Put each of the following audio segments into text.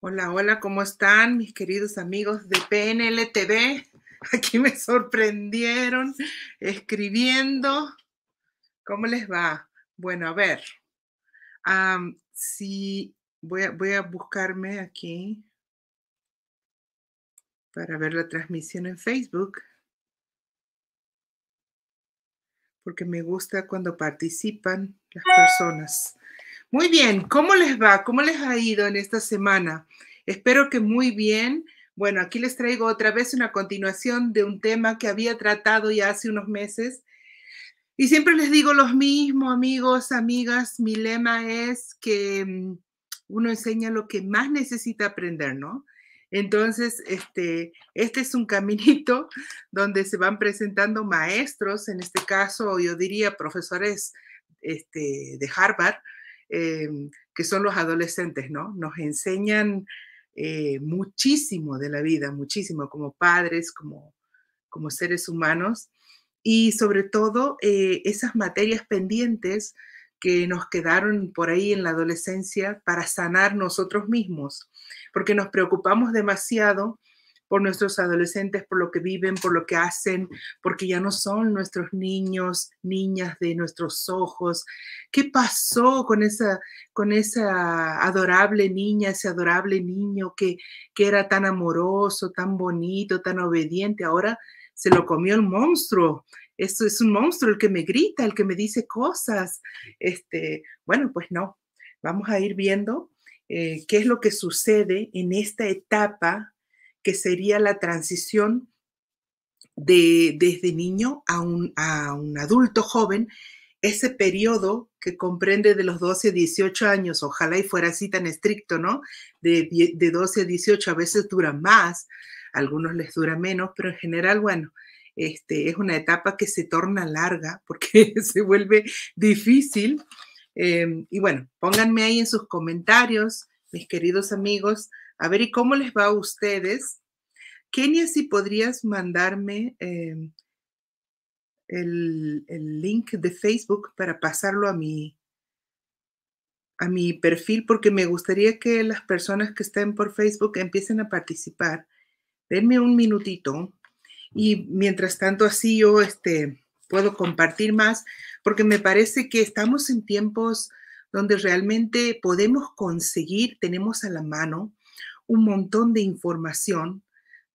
Hola, hola, ¿cómo están mis queridos amigos de PNL TV? Aquí me sorprendieron escribiendo. ¿Cómo les va? Bueno, a ver. si voy a buscarme aquí para ver la transmisión en Facebook. Porque me gusta cuando participan las personas. Muy bien, ¿cómo les va? ¿Cómo les ha ido en esta semana? Espero que muy bien. Bueno, aquí les traigo otra vez una continuación de un tema que había tratado ya hace unos meses. Y siempre les digo los mismos, amigos, amigas, mi lema es que mm, uno enseña lo que más necesita aprender, ¿no? Entonces, este, este es un caminito donde se van presentando maestros, en este caso yo diría profesores este, de Harvard, Em, que son los adolescentes, ¿no? Nos enseñan eh, muchísimo de la vida, muchísimo como padres, como, como seres humanos y sobre todo eh, esas materias pendientes que nos quedaron por ahí en la adolescencia para sanar nosotros mismos, porque nos preocupamos demasiado por nuestros adolescentes, por lo que viven, por lo que hacen, porque ya no son nuestros niños, niñas de nuestros ojos. ¿Qué pasó con esa, con esa adorable niña, ese adorable niño que, que era tan amoroso, tan bonito, tan obediente? Ahora se lo comió el monstruo. Esto es un monstruo el que me grita, el que me dice cosas. Este, bueno, pues no. Vamos a ir viendo eh, qué es lo que sucede en esta etapa que sería la transición desde niño a un, adulto joven, ese periodo que comprende de los 12 a 18 años, ojalá y fuera así tan estricto, ¿no? De, 12 a 18 a veces dura más, a algunos les dura menos, pero en general, bueno, este, es una etapa que se torna larga porque se vuelve difícil. Em, y bueno, pónganme ahí en sus comentarios, mis queridos amigos, a ver, ¿y cómo les va a ustedes? Kenia, si podrías mandarme em, el, link de Facebook para pasarlo a mi, a mi perfil, porque me gustaría que las personas que estén por Facebook empiecen a participar. Denme un minutito y mientras tanto así yo este, puedo compartir más, porque me parece que estamos en tiempos donde realmente podemos conseguir, tenemos a la mano un montón de información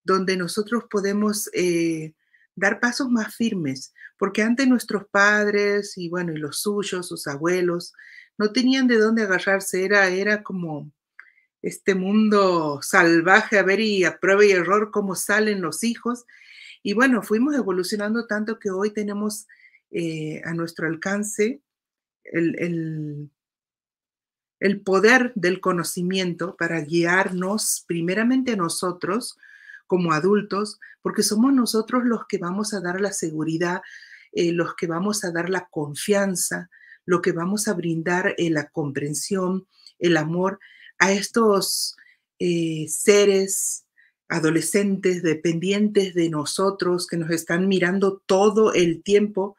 donde nosotros podemos eh, dar pasos más firmes, porque antes nuestros padres y bueno, y los suyos, sus abuelos, no tenían de dónde agarrarse, era, era como este mundo salvaje, a ver y a prueba y error cómo salen los hijos. Y bueno, fuimos evolucionando tanto que hoy tenemos eh, a nuestro alcance el, el poder del conocimiento para guiarnos primeramente a nosotros como adultos, porque somos nosotros los que vamos a dar la seguridad, eh, los que vamos a dar la confianza, lo que vamos a brindar eh, la comprensión, el amor a estos eh, seres adolescentes dependientes de nosotros que nos están mirando todo el tiempo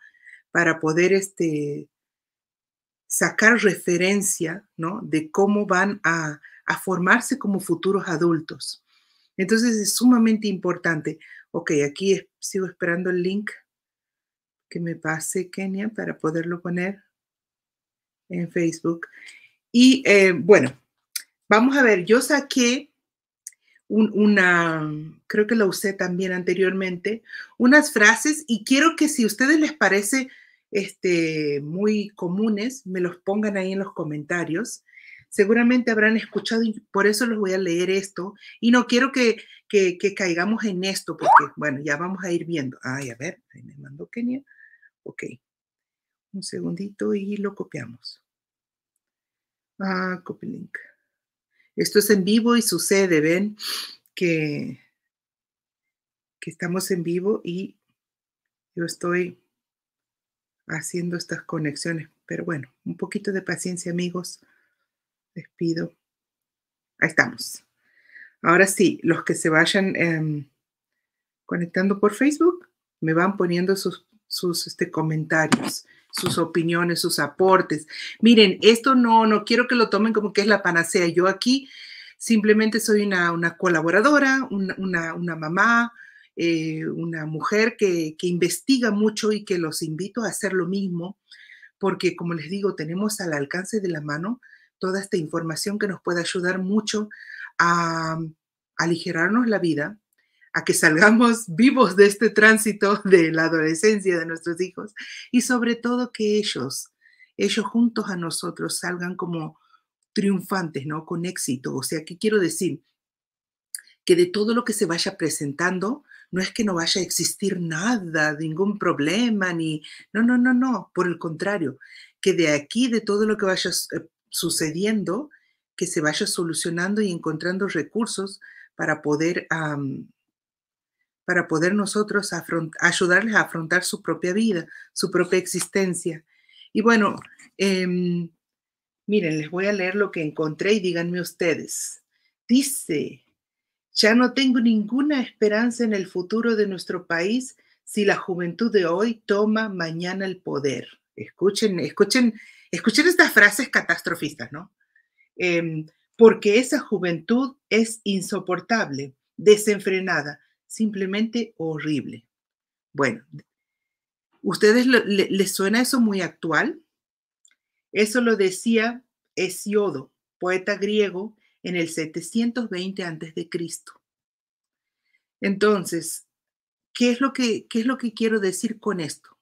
para poder este, sacar referencia, De cómo van a, formarse como futuros adultos. Entonces es sumamente importante. Ok, aquí sigo esperando el link que me pase Kenia para poderlo poner en Facebook. Y eh, bueno, vamos a ver, yo saqué una, creo que la usé también anteriormente, unas frases y quiero que si a ustedes les parece este, muy comunes, me los pongan ahí en los comentarios. Seguramente habrán escuchado y por eso les voy a leer esto. Y no quiero que, que, caigamos en esto, porque, bueno, ya vamos a ir viendo. Ay, a ver, ahí me mandó Kenia. Ok. Un segundito y lo copiamos. Ah, copy link. Esto es en vivo y sucede, ven, que, que estamos en vivo y yo estoy haciendo estas conexiones. Pero bueno, un poquito de paciencia, amigos. Les pido. Ahí estamos. Ahora sí, los que se vayan em, conectando por Facebook, me van poniendo sus, sus este, comentarios, sus opiniones, sus aportes. Miren, esto no, no quiero que lo tomen como que es la panacea. Yo aquí simplemente soy una, una colaboradora, una, una mamá, eh, una mujer que, investiga mucho y que los invito a hacer lo mismo, porque como les digo, tenemos al alcance de la mano toda esta información que nos puede ayudar mucho a, mm, aligerarnos la vida, a que salgamos vivos de este tránsito de la adolescencia de nuestros hijos y sobre todo que ellos, ellos juntos a nosotros salgan como triunfantes, ¿no? Con éxito. O sea, ¿qué quiero decir? Que de todo lo que se vaya presentando, no es que no vaya a existir nada, ningún problema, ni... No, no, no, no. Por el contrario, que de aquí, de todo lo que vaya eh, sucediendo, que se vaya solucionando y encontrando recursos para poder, para poder nosotros ayudarles a afrontar su propia vida, su propia existencia. Y bueno, em, miren, les voy a leer lo que encontré y díganme ustedes. Dice, ya no tengo ninguna esperanza en el futuro de nuestro país si la juventud de hoy toma mañana el poder. Escuchen, escuchen, escuchen estas frases catastrofistas, ¿no? Em, porque esa juventud es insoportable, desenfrenada, simplemente horrible. Bueno, ¿ustedes les suena eso muy actual? Eso lo decía Hesiodo, poeta griego, en el 720 a.C. Entonces, ¿qué es, lo que, ¿qué es lo que quiero decir con esto?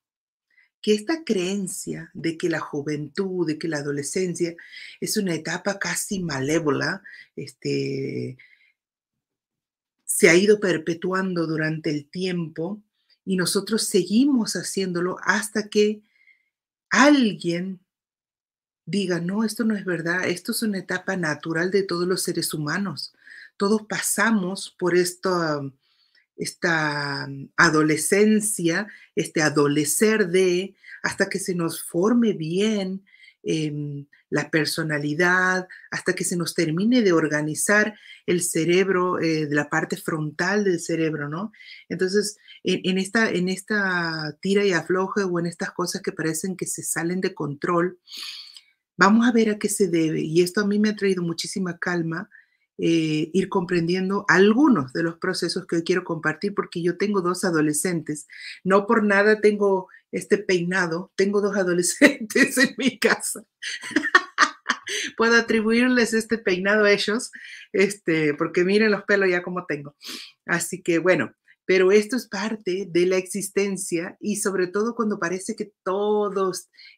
Que esta creencia de que la juventud, de que la adolescencia es una etapa casi malévola, este, se ha ido perpetuando durante el tiempo y nosotros seguimos haciéndolo hasta que alguien diga, no, esto no es verdad, esto es una etapa natural de todos los seres humanos. Todos pasamos por esta, um, esta um, adolescencia, este adolecer de, hasta que se nos forme bien em, la personalidad, hasta que se nos termine de organizar el cerebro, eh, la parte frontal del cerebro, ¿no? Entonces, en, esta, en esta tira y afloje o en estas cosas que parecen que se salen de control, Vamos a ver a qué se debe y esto a mí me ha traído muchísima calma eh, ir comprendiendo algunos de los procesos que hoy quiero compartir porque yo tengo dos adolescentes. No por nada tengo este peinado, tengo dos adolescentes en mi casa. Puedo atribuirles este peinado a ellos, este, porque miren los pelos ya como tengo. Así que bueno, pero esto es parte de la existencia y sobre todo cuando parece que todo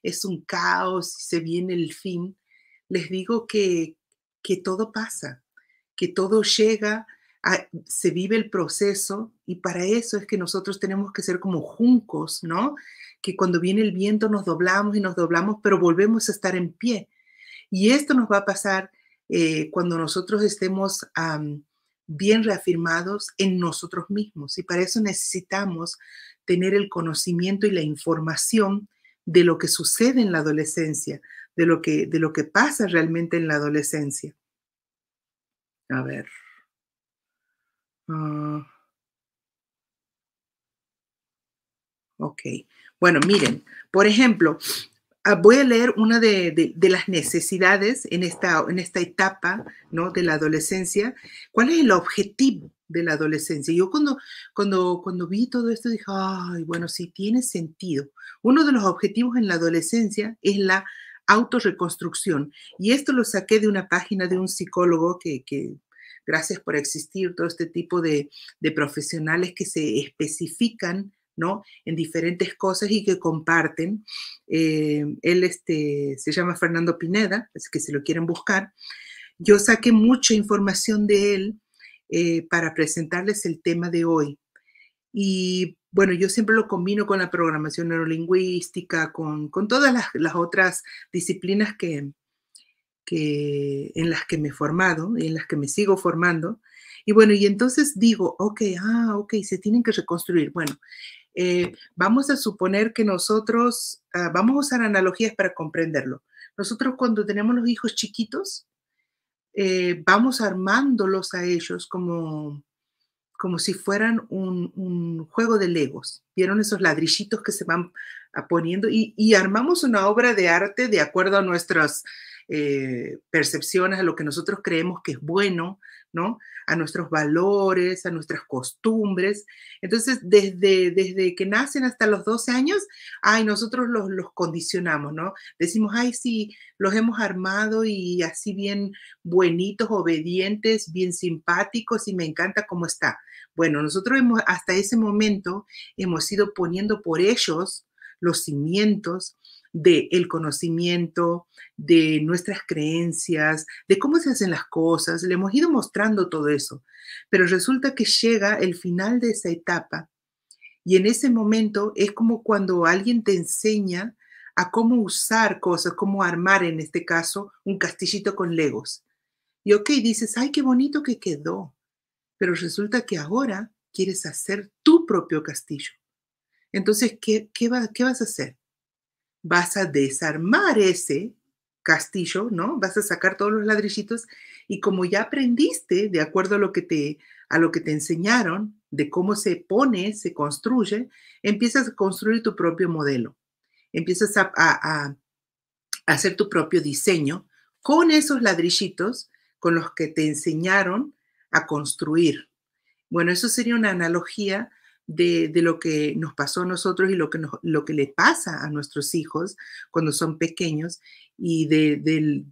es un caos y se viene el fin, les digo que, todo pasa, que todo llega, ah, se vive el proceso y para eso es que nosotros tenemos que ser como juncos, ¿no? Que cuando viene el viento nos doblamos y nos doblamos, pero volvemos a estar en pie. Y esto nos va a pasar eh, cuando nosotros estemos bien reafirmados en nosotros mismos. Y para eso necesitamos tener el conocimiento y la información de lo que sucede en la adolescencia, de lo que, de lo que pasa realmente en la adolescencia. A ver. Ah. ok. Bueno, miren, por ejemplo, Ah, voy a leer una de, las necesidades en esta, en esta etapa ¿no? de la adolescencia. ¿Cuál es el objetivo de la adolescencia? Yo cuando, cuando, cuando vi todo esto dije, ay, bueno, sí, tiene sentido. Uno de los objetivos en la adolescencia es la autorreconstrucción. Y esto lo saqué de una página de un psicólogo que, gracias por existir, todo este tipo de profesionales que se especifican ¿no? En diferentes cosas y que comparten. Eh, él este, se llama Fernando Pineda, es que si lo quieren buscar. Yo saqué mucha información de él eh, para presentarles el tema de hoy. Y bueno, yo siempre lo combino con la programación neurolingüística, con, todas las, otras disciplinas que, en las que me he formado y en las que me sigo formando. Y bueno, y entonces digo, ok, ah, ok, se tienen que reconstruir. Bueno, eh, vamos a suponer que nosotros, ah, vamos a usar analogías para comprenderlo. Nosotros cuando tenemos los hijos chiquitos, eh, vamos armándolos a ellos como, como si fueran un, juego de legos. ¿Vieron esos ladrillitos que se van ah, poniendo? Y, y armamos una obra de arte de acuerdo a nuestras eh, percepciones, a lo que nosotros creemos que es bueno, ¿no? A nuestros valores, a nuestras costumbres. Entonces, desde, desde que nacen hasta los 12 años, ay, nosotros los, los condicionamos, ¿no? Decimos, ay, sí, los hemos armado y así bien buenitos, obedientes, bien simpáticos y me encanta cómo está. Bueno, nosotros hemos, hasta ese momento hemos ido poniendo por ellos los cimientos del el conocimiento, de nuestras creencias, de cómo se hacen las cosas. Le hemos ido mostrando todo eso, pero resulta que llega el final de esa etapa y en ese momento es como cuando alguien te enseña a cómo usar cosas, cómo armar en este caso un castillito con legos. Y ok, dices, ay, qué bonito que quedó, pero resulta que ahora quieres hacer tu propio castillo. Entonces, ¿qué, qué, ¿qué vas a hacer? vas a desarmar ese castillo, ¿no? Vas a sacar todos los ladrillitos y como ya aprendiste, de acuerdo a lo que te, a lo que te enseñaron, de cómo se pone, se construye, empiezas a construir tu propio modelo, empiezas a, a hacer tu propio diseño con esos ladrillitos con los que te enseñaron a construir. Bueno, eso sería una analogía de, lo que nos pasó a nosotros y lo que, lo que le pasa a nuestros hijos cuando son pequeños y del,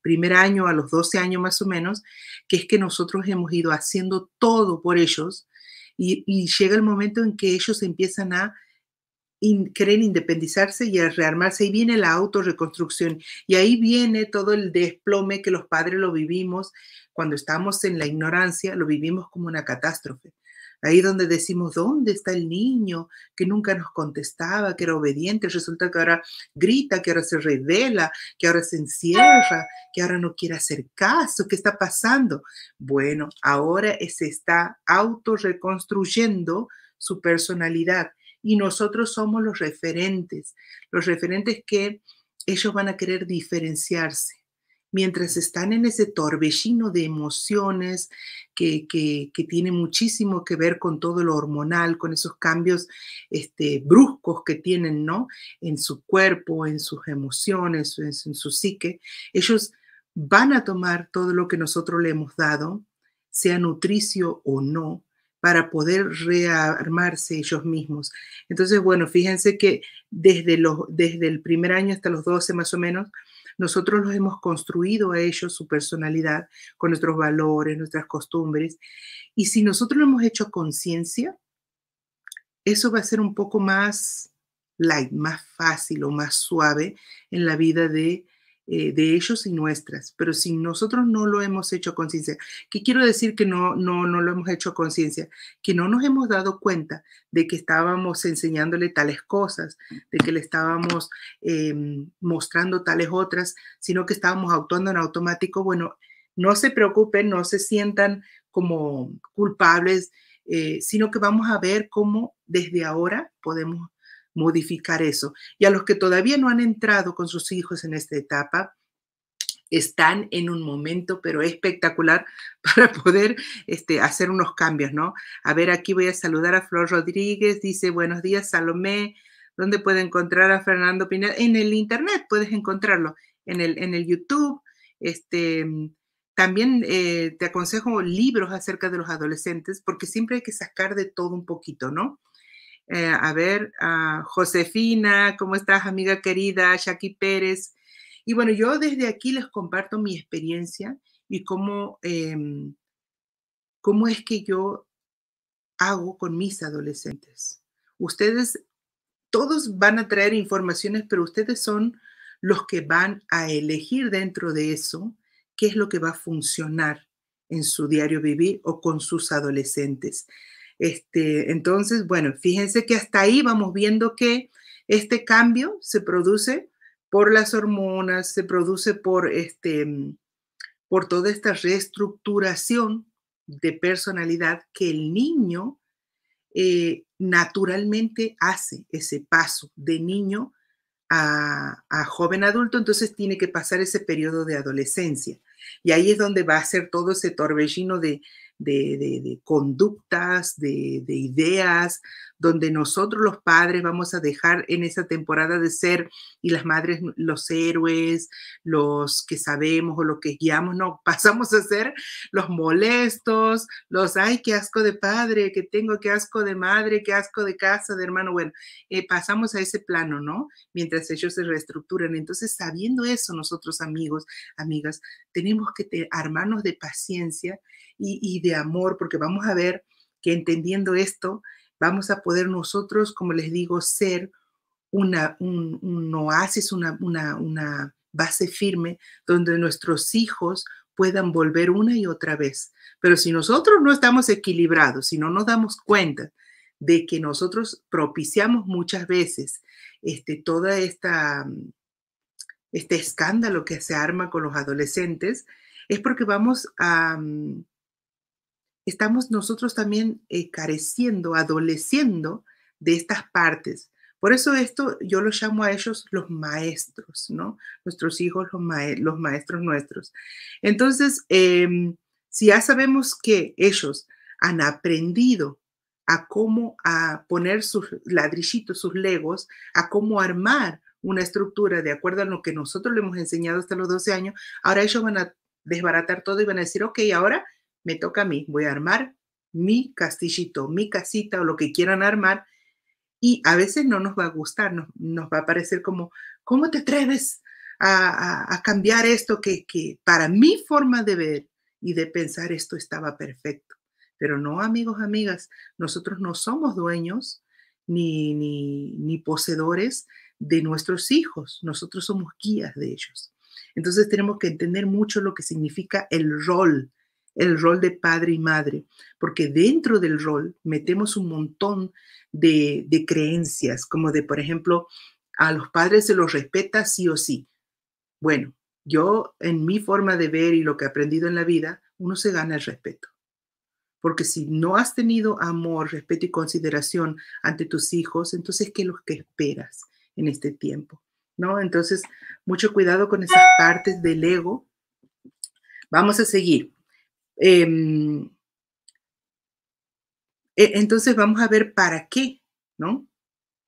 primer año a los 12 años más o menos, que es que nosotros hemos ido haciendo todo por ellos y, llega el momento en que ellos empiezan a querer independizarse y a rearmarse. y viene la autorreconstrucción y ahí viene todo el desplome que los padres lo vivimos cuando estamos en la ignorancia, lo vivimos como una catástrofe. Ahí donde decimos, ¿dónde está el niño que nunca nos contestaba, que era obediente? Resulta que ahora grita, que ahora se revela, que ahora se encierra, que ahora no quiere hacer caso. ¿Qué está pasando? Bueno, ahora se está autorreconstruyendo su personalidad y nosotros somos los referentes, los referentes que ellos van a querer diferenciarse mientras están en ese torbellino de emociones que, tiene muchísimo que ver con todo lo hormonal, con esos cambios este, bruscos que tienen, ¿no? En su cuerpo, en sus emociones, en su, en psique, ellos van a tomar todo lo que nosotros le hemos dado, sea nutricio o no, para poder rearmarse ellos mismos. Entonces, bueno, fíjense que desde, los, desde el primer año hasta los 12 más o menos, nosotros los hemos construido a ellos su personalidad con nuestros valores, nuestras costumbres. Y si nosotros lo hemos hecho conciencia, eso va a ser un poco más light, más fácil o más suave en la vida de eh, de ellos y nuestras, pero si nosotros no lo hemos hecho conciencia, ¿qué quiero decir que no, no, no lo hemos hecho conciencia? Que no nos hemos dado cuenta de que estábamos enseñándole tales cosas, de que le estábamos em, mostrando tales otras, sino que estábamos actuando en automático. Bueno, no se preocupen, no se sientan como culpables, eh, sino que vamos a ver cómo desde ahora podemos modificar eso. Y a los que todavía no han entrado con sus hijos en esta etapa, están en un momento, pero espectacular, para poder este, hacer unos cambios, ¿no? A ver, aquí voy a saludar a Flor Rodríguez, dice, buenos días, Salomé, ¿dónde puede encontrar a Fernando Pineda? En el Internet puedes encontrarlo, en el, en el YouTube, este, mm, también eh, te aconsejo libros acerca de los adolescentes, porque siempre hay que sacar de todo un poquito, ¿no? Eh, a ver, Josefina, ¿cómo estás, amiga querida? Jackie Pérez. Y bueno, yo desde aquí les comparto mi experiencia y cómo, em, cómo es que yo hago con mis adolescentes. Ustedes, todos van a traer informaciones, pero ustedes son los que van a elegir dentro de eso qué es lo que va a funcionar en su diario vivir o con sus adolescentes. Este, entonces, bueno, fíjense que hasta ahí vamos viendo que este cambio se produce por las hormonas, se produce por, este, mm, por toda esta reestructuración de personalidad que el niño eh, naturalmente hace ese paso de niño a, a, joven adulto, entonces tiene que pasar ese periodo de adolescencia. Y ahí es donde va a ser todo ese torbellino de, de, de, de conductas, de, de ideas, donde nosotros los padres vamos a dejar en esa temporada de ser y las madres los héroes, los que sabemos o lo que guiamos, no, pasamos a ser los molestos, los, ay, qué asco de padre, que tengo, qué asco de madre, qué asco de casa, de hermano, bueno, eh, pasamos a ese plano, ¿no? Mientras ellos se reestructuran. Entonces, sabiendo eso, nosotros amigos, amigas, tenemos que armarnos de paciencia y de amor, porque vamos a ver que entendiendo esto, vamos a poder nosotros, como les digo, ser una, un, oasis, una, una, una base firme donde nuestros hijos puedan volver una y otra vez. Pero si nosotros no estamos equilibrados, si no nos damos cuenta de que nosotros propiciamos muchas veces este, toda esta este escándalo que se arma con los adolescentes, es porque vamos a, estamos nosotros también eh, careciendo, adoleciendo de estas partes. Por eso esto yo lo llamo a ellos los maestros, ¿no? Nuestros hijos, los, maestros nuestros. Entonces, em, si ya sabemos que ellos han aprendido a cómo a poner sus ladrillitos, sus legos, a cómo armar una estructura de acuerdo a lo que nosotros le hemos enseñado hasta los 12 años, ahora ellos van a desbaratar todo y van a decir, ok, ahora me toca a mí, voy a armar mi castillito, mi casita o lo que quieran armar. Y a veces no nos va a gustar, nos, va a parecer como, ¿cómo te atreves a, cambiar esto que, para mi forma de ver y de pensar esto estaba perfecto? Pero no, amigos, amigas, nosotros no somos dueños ni, ni, ni, poseedores de nuestros hijos, nosotros somos guías de ellos. Entonces tenemos que entender mucho lo que significa el rol el rol de padre y madre, porque dentro del rol metemos un montón de, creencias, como de, por ejemplo, a los padres se los respeta sí o sí. Bueno, yo en mi forma de ver y lo que he aprendido en la vida, uno se gana el respeto. Porque si no has tenido amor, respeto y consideración ante tus hijos, entonces, ¿qué es que esperas en este tiempo? ¿No? Entonces, mucho cuidado con esas partes del ego. Vamos a seguir. Em, e, entonces vamos a ver para qué, ¿no?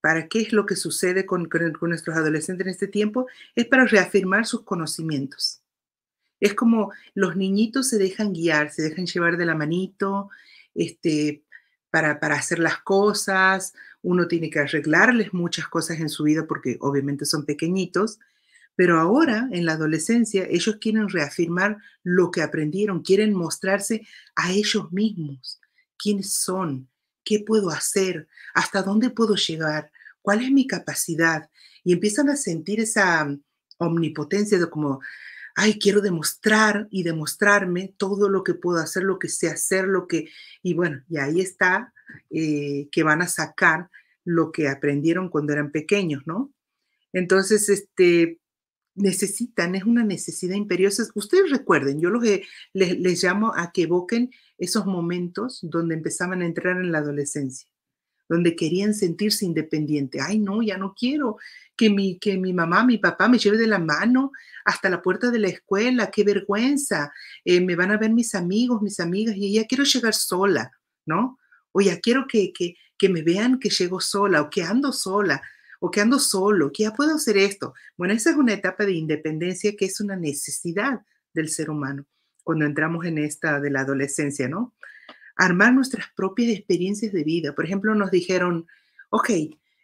¿Para qué es lo que sucede con, con nuestros adolescentes en este tiempo? Es para reafirmar sus conocimientos. Es como los niñitos se dejan guiar, se dejan llevar de la manito, este, para, para, hacer las cosas, uno tiene que arreglarles muchas cosas en su vida porque obviamente son pequeñitos, pero ahora, en la adolescencia, ellos quieren reafirmar lo que aprendieron, quieren mostrarse a ellos mismos, quiénes son, qué puedo hacer, hasta dónde puedo llegar, cuál es mi capacidad. Y empiezan a sentir esa mm, omnipotencia de como, ay, quiero demostrar y demostrarme todo lo que puedo hacer, lo que sé hacer, lo que... Y bueno, y ahí está eh, que van a sacar lo que aprendieron cuando eran pequeños, ¿no? Entonces, este, necesitan, es una necesidad imperiosa. Ustedes recuerden, yo los les, llamo a que evoquen esos momentos donde empezaban a entrar en la adolescencia, donde querían sentirse independiente Ay, no, ya no quiero que mi, que mi mamá, mi papá me lleve de la mano hasta la puerta de la escuela, qué vergüenza. Eh, me van a ver mis amigos, mis amigas, y ya quiero llegar sola, ¿no? O ya quiero que, que, que me vean que llego sola o que ando sola o que ando solo, que ya puedo hacer esto. Bueno, esa es una etapa de independencia que es una necesidad del ser humano cuando entramos en esta de la adolescencia, ¿no? Armar nuestras propias experiencias de vida. Por ejemplo, nos dijeron, ok,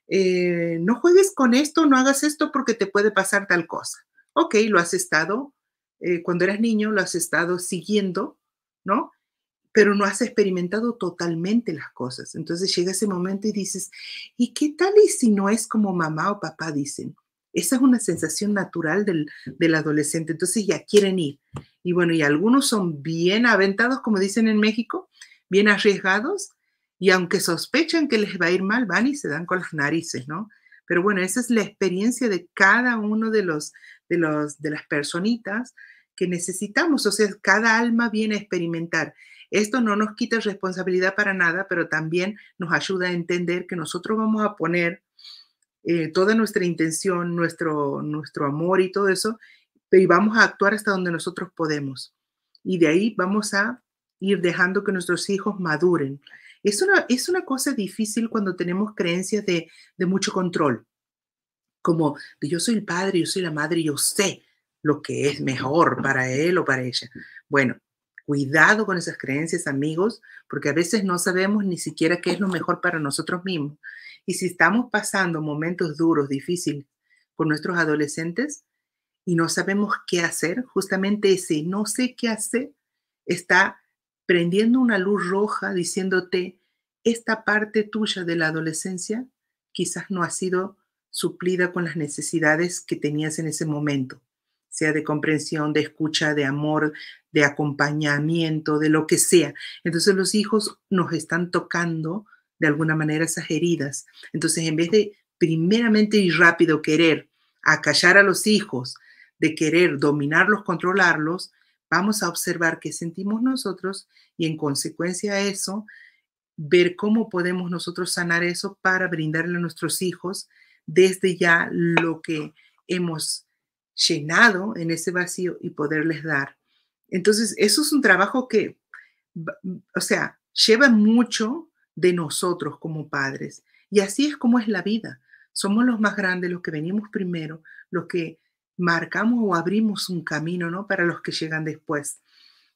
eh, no juegues con esto, no hagas esto porque te puede pasar tal cosa. Ok, lo has estado, eh, cuando eras niño, lo has estado siguiendo, ¿no? pero no has experimentado totalmente las cosas. Entonces llega ese momento y dices, ¿y qué tal y si no es como mamá o papá dicen? Esa es una sensación natural del, adolescente. Entonces ya quieren ir. Y bueno, y algunos son bien aventados, como dicen en México, bien arriesgados, y aunque sospechan que les va a ir mal, van y se dan con las narices, ¿no? Pero bueno, esa es la experiencia de cada uno de los de los de las personitas que necesitamos, o sea, cada alma viene a experimentar esto no nos quita responsabilidad para nada, pero también nos ayuda a entender que nosotros vamos a poner eh, toda nuestra intención, nuestro, nuestro amor y todo eso, y vamos a actuar hasta donde nosotros podemos. Y de ahí vamos a ir dejando que nuestros hijos maduren. Es una, es una cosa difícil cuando tenemos creencias de, mucho control, como yo soy el padre, yo soy la madre, yo sé lo que es mejor para él o para ella. Bueno, Cuidado con esas creencias, amigos, porque a veces no sabemos ni siquiera qué es lo mejor para nosotros mismos. Y si estamos pasando momentos duros, difíciles con nuestros adolescentes y no sabemos qué hacer, justamente ese no sé qué hacer está prendiendo una luz roja diciéndote, esta parte tuya de la adolescencia quizás no ha sido suplida con las necesidades que tenías en ese momento sea de comprensión, de escucha, de amor, de acompañamiento, de lo que sea. Entonces los hijos nos están tocando de alguna manera esas heridas. Entonces en vez de primeramente y rápido querer acallar a los hijos, de querer dominarlos, controlarlos, vamos a observar qué sentimos nosotros y en consecuencia a eso, ver cómo podemos nosotros sanar eso para brindarle a nuestros hijos desde ya lo que hemos llenado en ese vacío y poderles dar. Entonces, eso es un trabajo que, o sea, lleva mucho de nosotros como padres. Y así es como es la vida. Somos los más grandes, los que venimos primero, los que marcamos o abrimos un camino, ¿no? Para los que llegan después.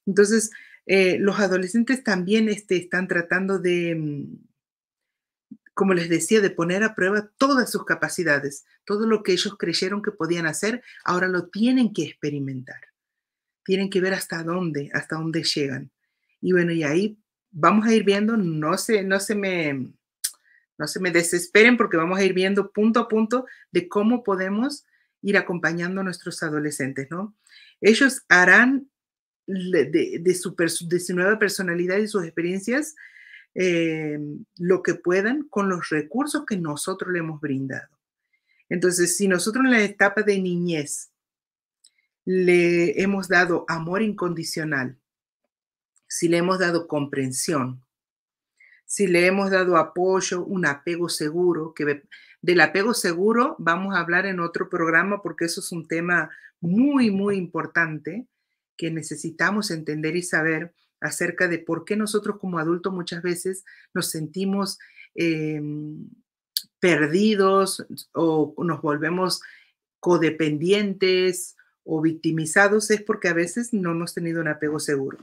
Entonces, eh, los adolescentes también este, están tratando de, mm, como les decía, de poner a prueba todas sus capacidades. Todo lo que ellos creyeron que podían hacer, ahora lo tienen que experimentar. Tienen que ver hasta dónde, hasta dónde llegan. Y bueno, y ahí vamos a ir viendo, no se, no se me... No se me desesperen porque vamos a ir viendo punto a punto de cómo podemos ir acompañando a nuestros adolescentes, ¿no? Ellos harán de, su, de su nueva personalidad y sus experiencias eh, lo que puedan con los recursos que nosotros le hemos brindado. Entonces, si nosotros en la etapa de niñez le hemos dado amor incondicional, si le hemos dado comprensión, si le hemos dado apoyo, un apego seguro, que del apego seguro vamos a hablar en otro programa porque eso es un tema muy, muy importante que necesitamos entender y saber acerca de por qué nosotros como adultos muchas veces nos sentimos eh, perdidos o nos volvemos codependientes o victimizados es porque a veces no hemos tenido un apego seguro.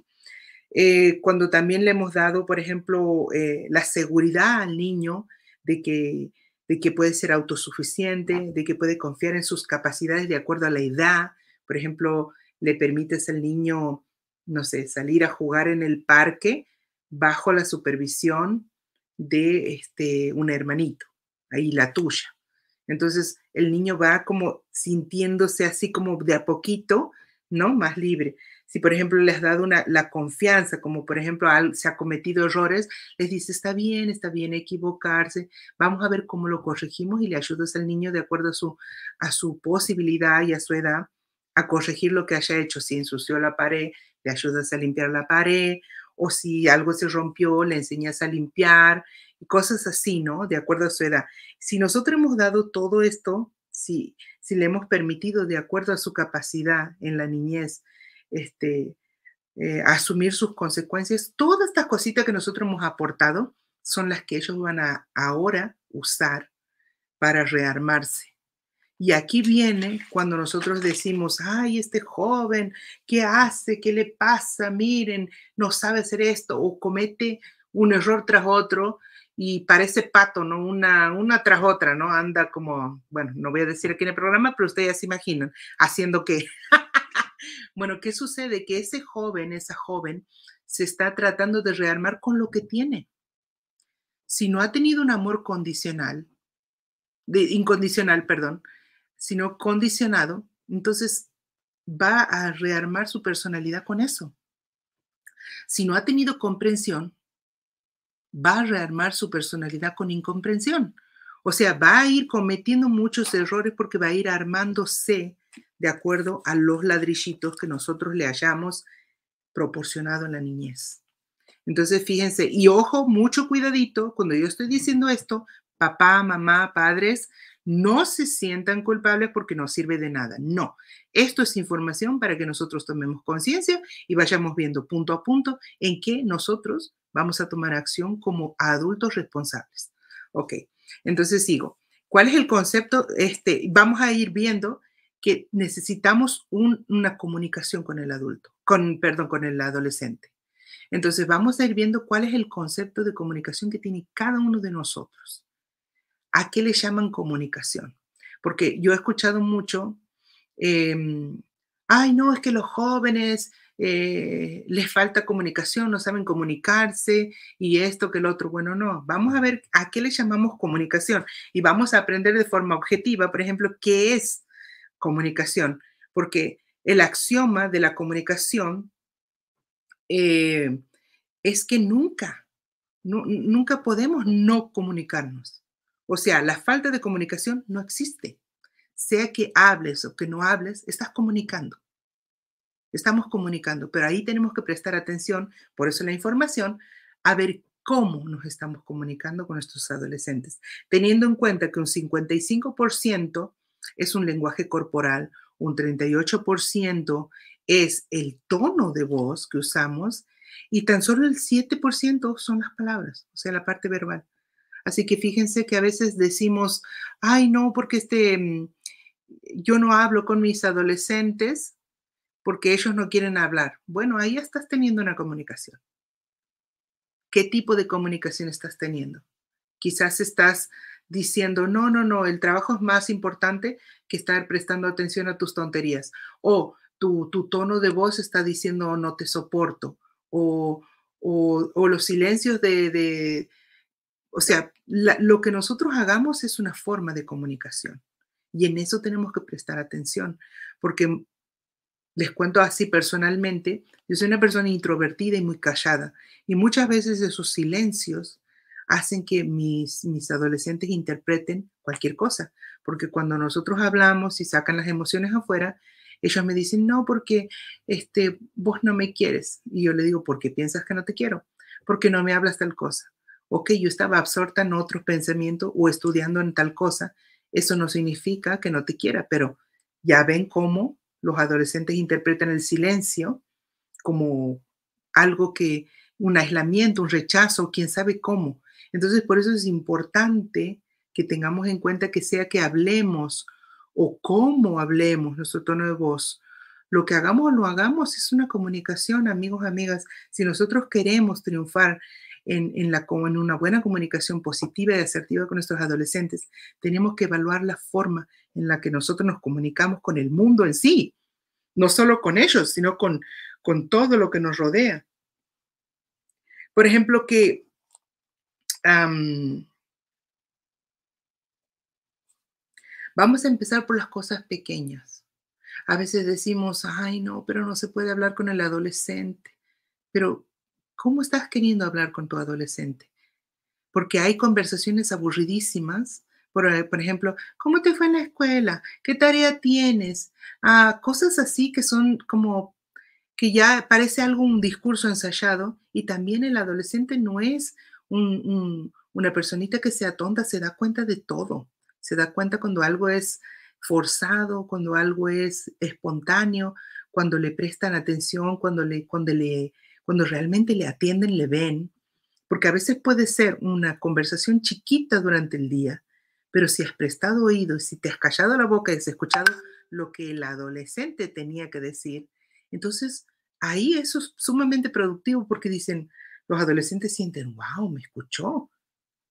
Eh, cuando también le hemos dado, por ejemplo, eh, la seguridad al niño de que, de que puede ser autosuficiente, de que puede confiar en sus capacidades de acuerdo a la edad. Por ejemplo, le permites al niño no sé, salir a jugar en el parque bajo la supervisión de este, un hermanito, ahí la tuya. Entonces el niño va como sintiéndose así como de a poquito, ¿no? Más libre. Si por ejemplo le has dado una, la confianza, como por ejemplo se ha cometido errores, les dice, está bien, está bien equivocarse, vamos a ver cómo lo corregimos y le ayudas al niño de acuerdo a su, a su posibilidad y a su edad a corregir lo que haya hecho. Si ensució la pared, le ayudas a limpiar la pared, o si algo se rompió, le enseñas a limpiar, cosas así, ¿no? De acuerdo a su edad. Si nosotros hemos dado todo esto, si, si le hemos permitido, de acuerdo a su capacidad en la niñez, este, eh, asumir sus consecuencias, todas estas cositas que nosotros hemos aportado son las que ellos van a ahora usar para rearmarse. Y aquí viene cuando nosotros decimos, ay, este joven, ¿qué hace? ¿Qué le pasa? Miren, no sabe hacer esto o comete un error tras otro y parece pato, ¿no? Una, una tras otra, ¿no? Anda como, bueno, no voy a decir aquí en el programa, pero ustedes ya se imaginan, haciendo que... bueno, ¿qué sucede? Que ese joven, esa joven, se está tratando de rearmar con lo que tiene. Si no ha tenido un amor condicional, incondicional, perdón, sino condicionado, entonces va a rearmar su personalidad con eso. Si no ha tenido comprensión, va a rearmar su personalidad con incomprensión. O sea, va a ir cometiendo muchos errores porque va a ir armándose de acuerdo a los ladrillitos que nosotros le hayamos proporcionado en la niñez. Entonces, fíjense, y ojo, mucho cuidadito, cuando yo estoy diciendo esto, papá, mamá, padres, no se sientan culpables porque no sirve de nada. No, esto es información para que nosotros tomemos conciencia y vayamos viendo punto a punto en qué nosotros vamos a tomar acción como adultos responsables. Ok, entonces sigo. ¿Cuál es el concepto? Este, vamos a ir viendo que necesitamos una comunicación con el adulto, con, perdón, con el adolescente. Entonces vamos a ir viendo cuál es el concepto de comunicación que tiene cada uno de nosotros. ¿A qué le llaman comunicación? Porque yo he escuchado mucho, em, ay, no, es que los jóvenes eh, les falta comunicación, no saben comunicarse y esto que el otro. Bueno, no, vamos a ver a qué le llamamos comunicación y vamos a aprender de forma objetiva, por ejemplo, qué es comunicación, porque el axioma de la comunicación eh, es que nunca, nunca podemos no comunicarnos. O sea, la falta de comunicación no existe. Sea que hables o que no hables, estás comunicando. Estamos comunicando, pero ahí tenemos que prestar atención, por eso la información, a ver cómo nos estamos comunicando con nuestros adolescentes, teniendo en cuenta que un 55% es un lenguaje corporal, un 38% es el tono de voz que usamos y tan solo el 7% son las palabras, o sea, la parte verbal. Así que fíjense que a veces decimos, ay, no, porque este, mm, yo no hablo con mis adolescentes porque ellos no quieren hablar. Bueno, ahí estás teniendo una comunicación. ¿Qué tipo de comunicación estás teniendo? Quizás estás diciendo, no, no, no, el trabajo es más importante que estar prestando atención a tus tonterías. O tu, tono de voz está diciendo, no te soporto. O, los silencios de, o sea, lo que nosotros hagamos es una forma de comunicación y en eso tenemos que prestar atención, porque mm, les cuento así personalmente, yo soy una persona introvertida y muy callada y muchas veces esos silencios hacen que mis, mis adolescentes interpreten cualquier cosa, porque cuando nosotros hablamos y sacan las emociones afuera, ellos me dicen, no, porque este, vos no me quieres. Y yo le digo, ¿por qué piensas que no te quiero? Porque no me hablas tal cosa ok, yo estaba absorta en otro pensamiento o estudiando en tal cosa, eso no significa que no te quiera, pero ya ven cómo los adolescentes interpretan el silencio como algo que, un aislamiento, un rechazo, quién sabe cómo. Entonces, por eso es importante que tengamos en cuenta que sea que hablemos o cómo hablemos nuestro tono de voz. Lo que hagamos o no hagamos es una comunicación, amigos, amigas. Si nosotros queremos triunfar en, en, la, en una buena comunicación positiva y asertiva con nuestros adolescentes, tenemos que evaluar la forma en la que nosotros nos comunicamos con el mundo en sí, no solo con ellos, sino con, con todo lo que nos rodea. Por ejemplo, que... vamos a empezar por las cosas pequeñas. A veces decimos, ay, no, pero no se puede hablar con el adolescente. Pero ¿Cómo estás queriendo hablar con tu adolescente? Porque hay conversaciones aburridísimas. Por, eh, ejemplo, ¿cómo te fue en la escuela? ¿Qué tarea tienes? Ah, cosas así que son como que ya parece algún discurso ensayado y también el adolescente no es una personita que sea tonta, se da cuenta de todo, se da cuenta cuando algo es forzado, cuando algo es espontáneo, cuando le prestan atención, cuando le, cuando le cuando realmente le atienden, le ven, porque a veces puede ser una conversación chiquita durante el día, pero si has prestado oído y si te has callado la boca y has escuchado lo que el adolescente tenía que decir, entonces ahí eso es sumamente productivo porque dicen, los adolescentes sienten, wow, me escuchó,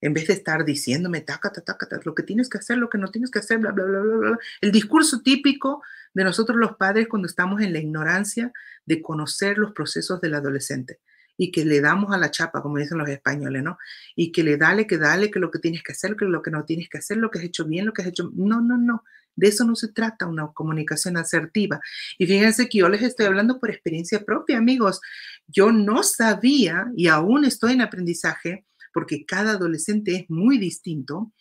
en vez de estar diciéndome, taca, taca, taca, lo que tienes que hacer, lo que no tienes que hacer, bla, bla, bla, bla, bla. El discurso típico de nosotros los padres cuando estamos en la ignorancia de conocer los procesos del adolescente y que le damos a la chapa, como dicen los españoles, ¿no? Y que le dale, que dale, que lo que tienes que hacer, que lo que no tienes que hacer, lo que has hecho bien, lo que has hecho... No, no, no. De eso no se trata una comunicación asertiva. Y fíjense que yo les estoy hablando por experiencia propia, amigos. Yo no sabía, y aún estoy en aprendizaje, porque cada adolescente es muy distinto,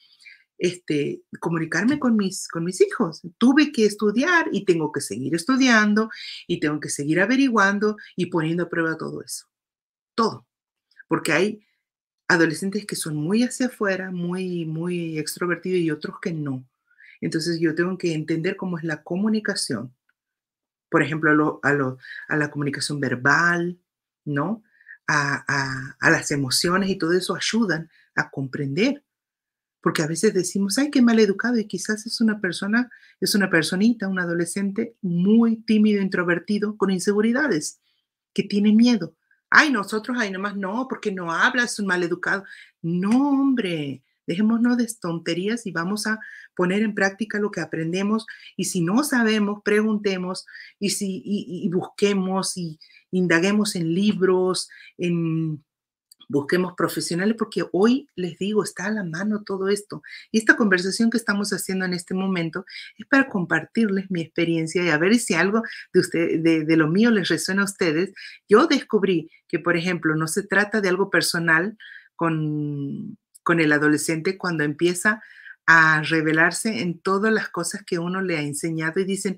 este, comunicarme con mis, con mis hijos. Tuve que estudiar y tengo que seguir estudiando y tengo que seguir averiguando y poniendo a prueba todo eso. Todo. Porque hay adolescentes que son muy hacia afuera, muy, muy extrovertidos y otros que no. Entonces yo tengo que entender cómo es la comunicación. Por ejemplo, a, a la comunicación verbal, ¿no? a, las emociones y todo eso ayudan a comprender. Porque a veces decimos, ay, qué mal educado, y quizás es una persona, es una personita, un adolescente muy tímido, introvertido, con inseguridades, que tiene miedo. Ay, nosotros, ay, nomás no, porque no habla, es un mal educado. No, hombre, dejémonos de tonterías y vamos a poner en práctica lo que aprendemos. Y si no sabemos, preguntemos y, si, y busquemos y, indaguemos en libros, en busquemos profesionales, porque hoy les digo, está a la mano todo esto. Y esta conversación que estamos haciendo en este momento es para compartirles mi experiencia y a ver si algo de, usted, lo mío les resuena a ustedes. Yo descubrí que, por ejemplo, no se trata de algo personal con, con el adolescente cuando empieza a revelarse en todas las cosas que uno le ha enseñado y dicen,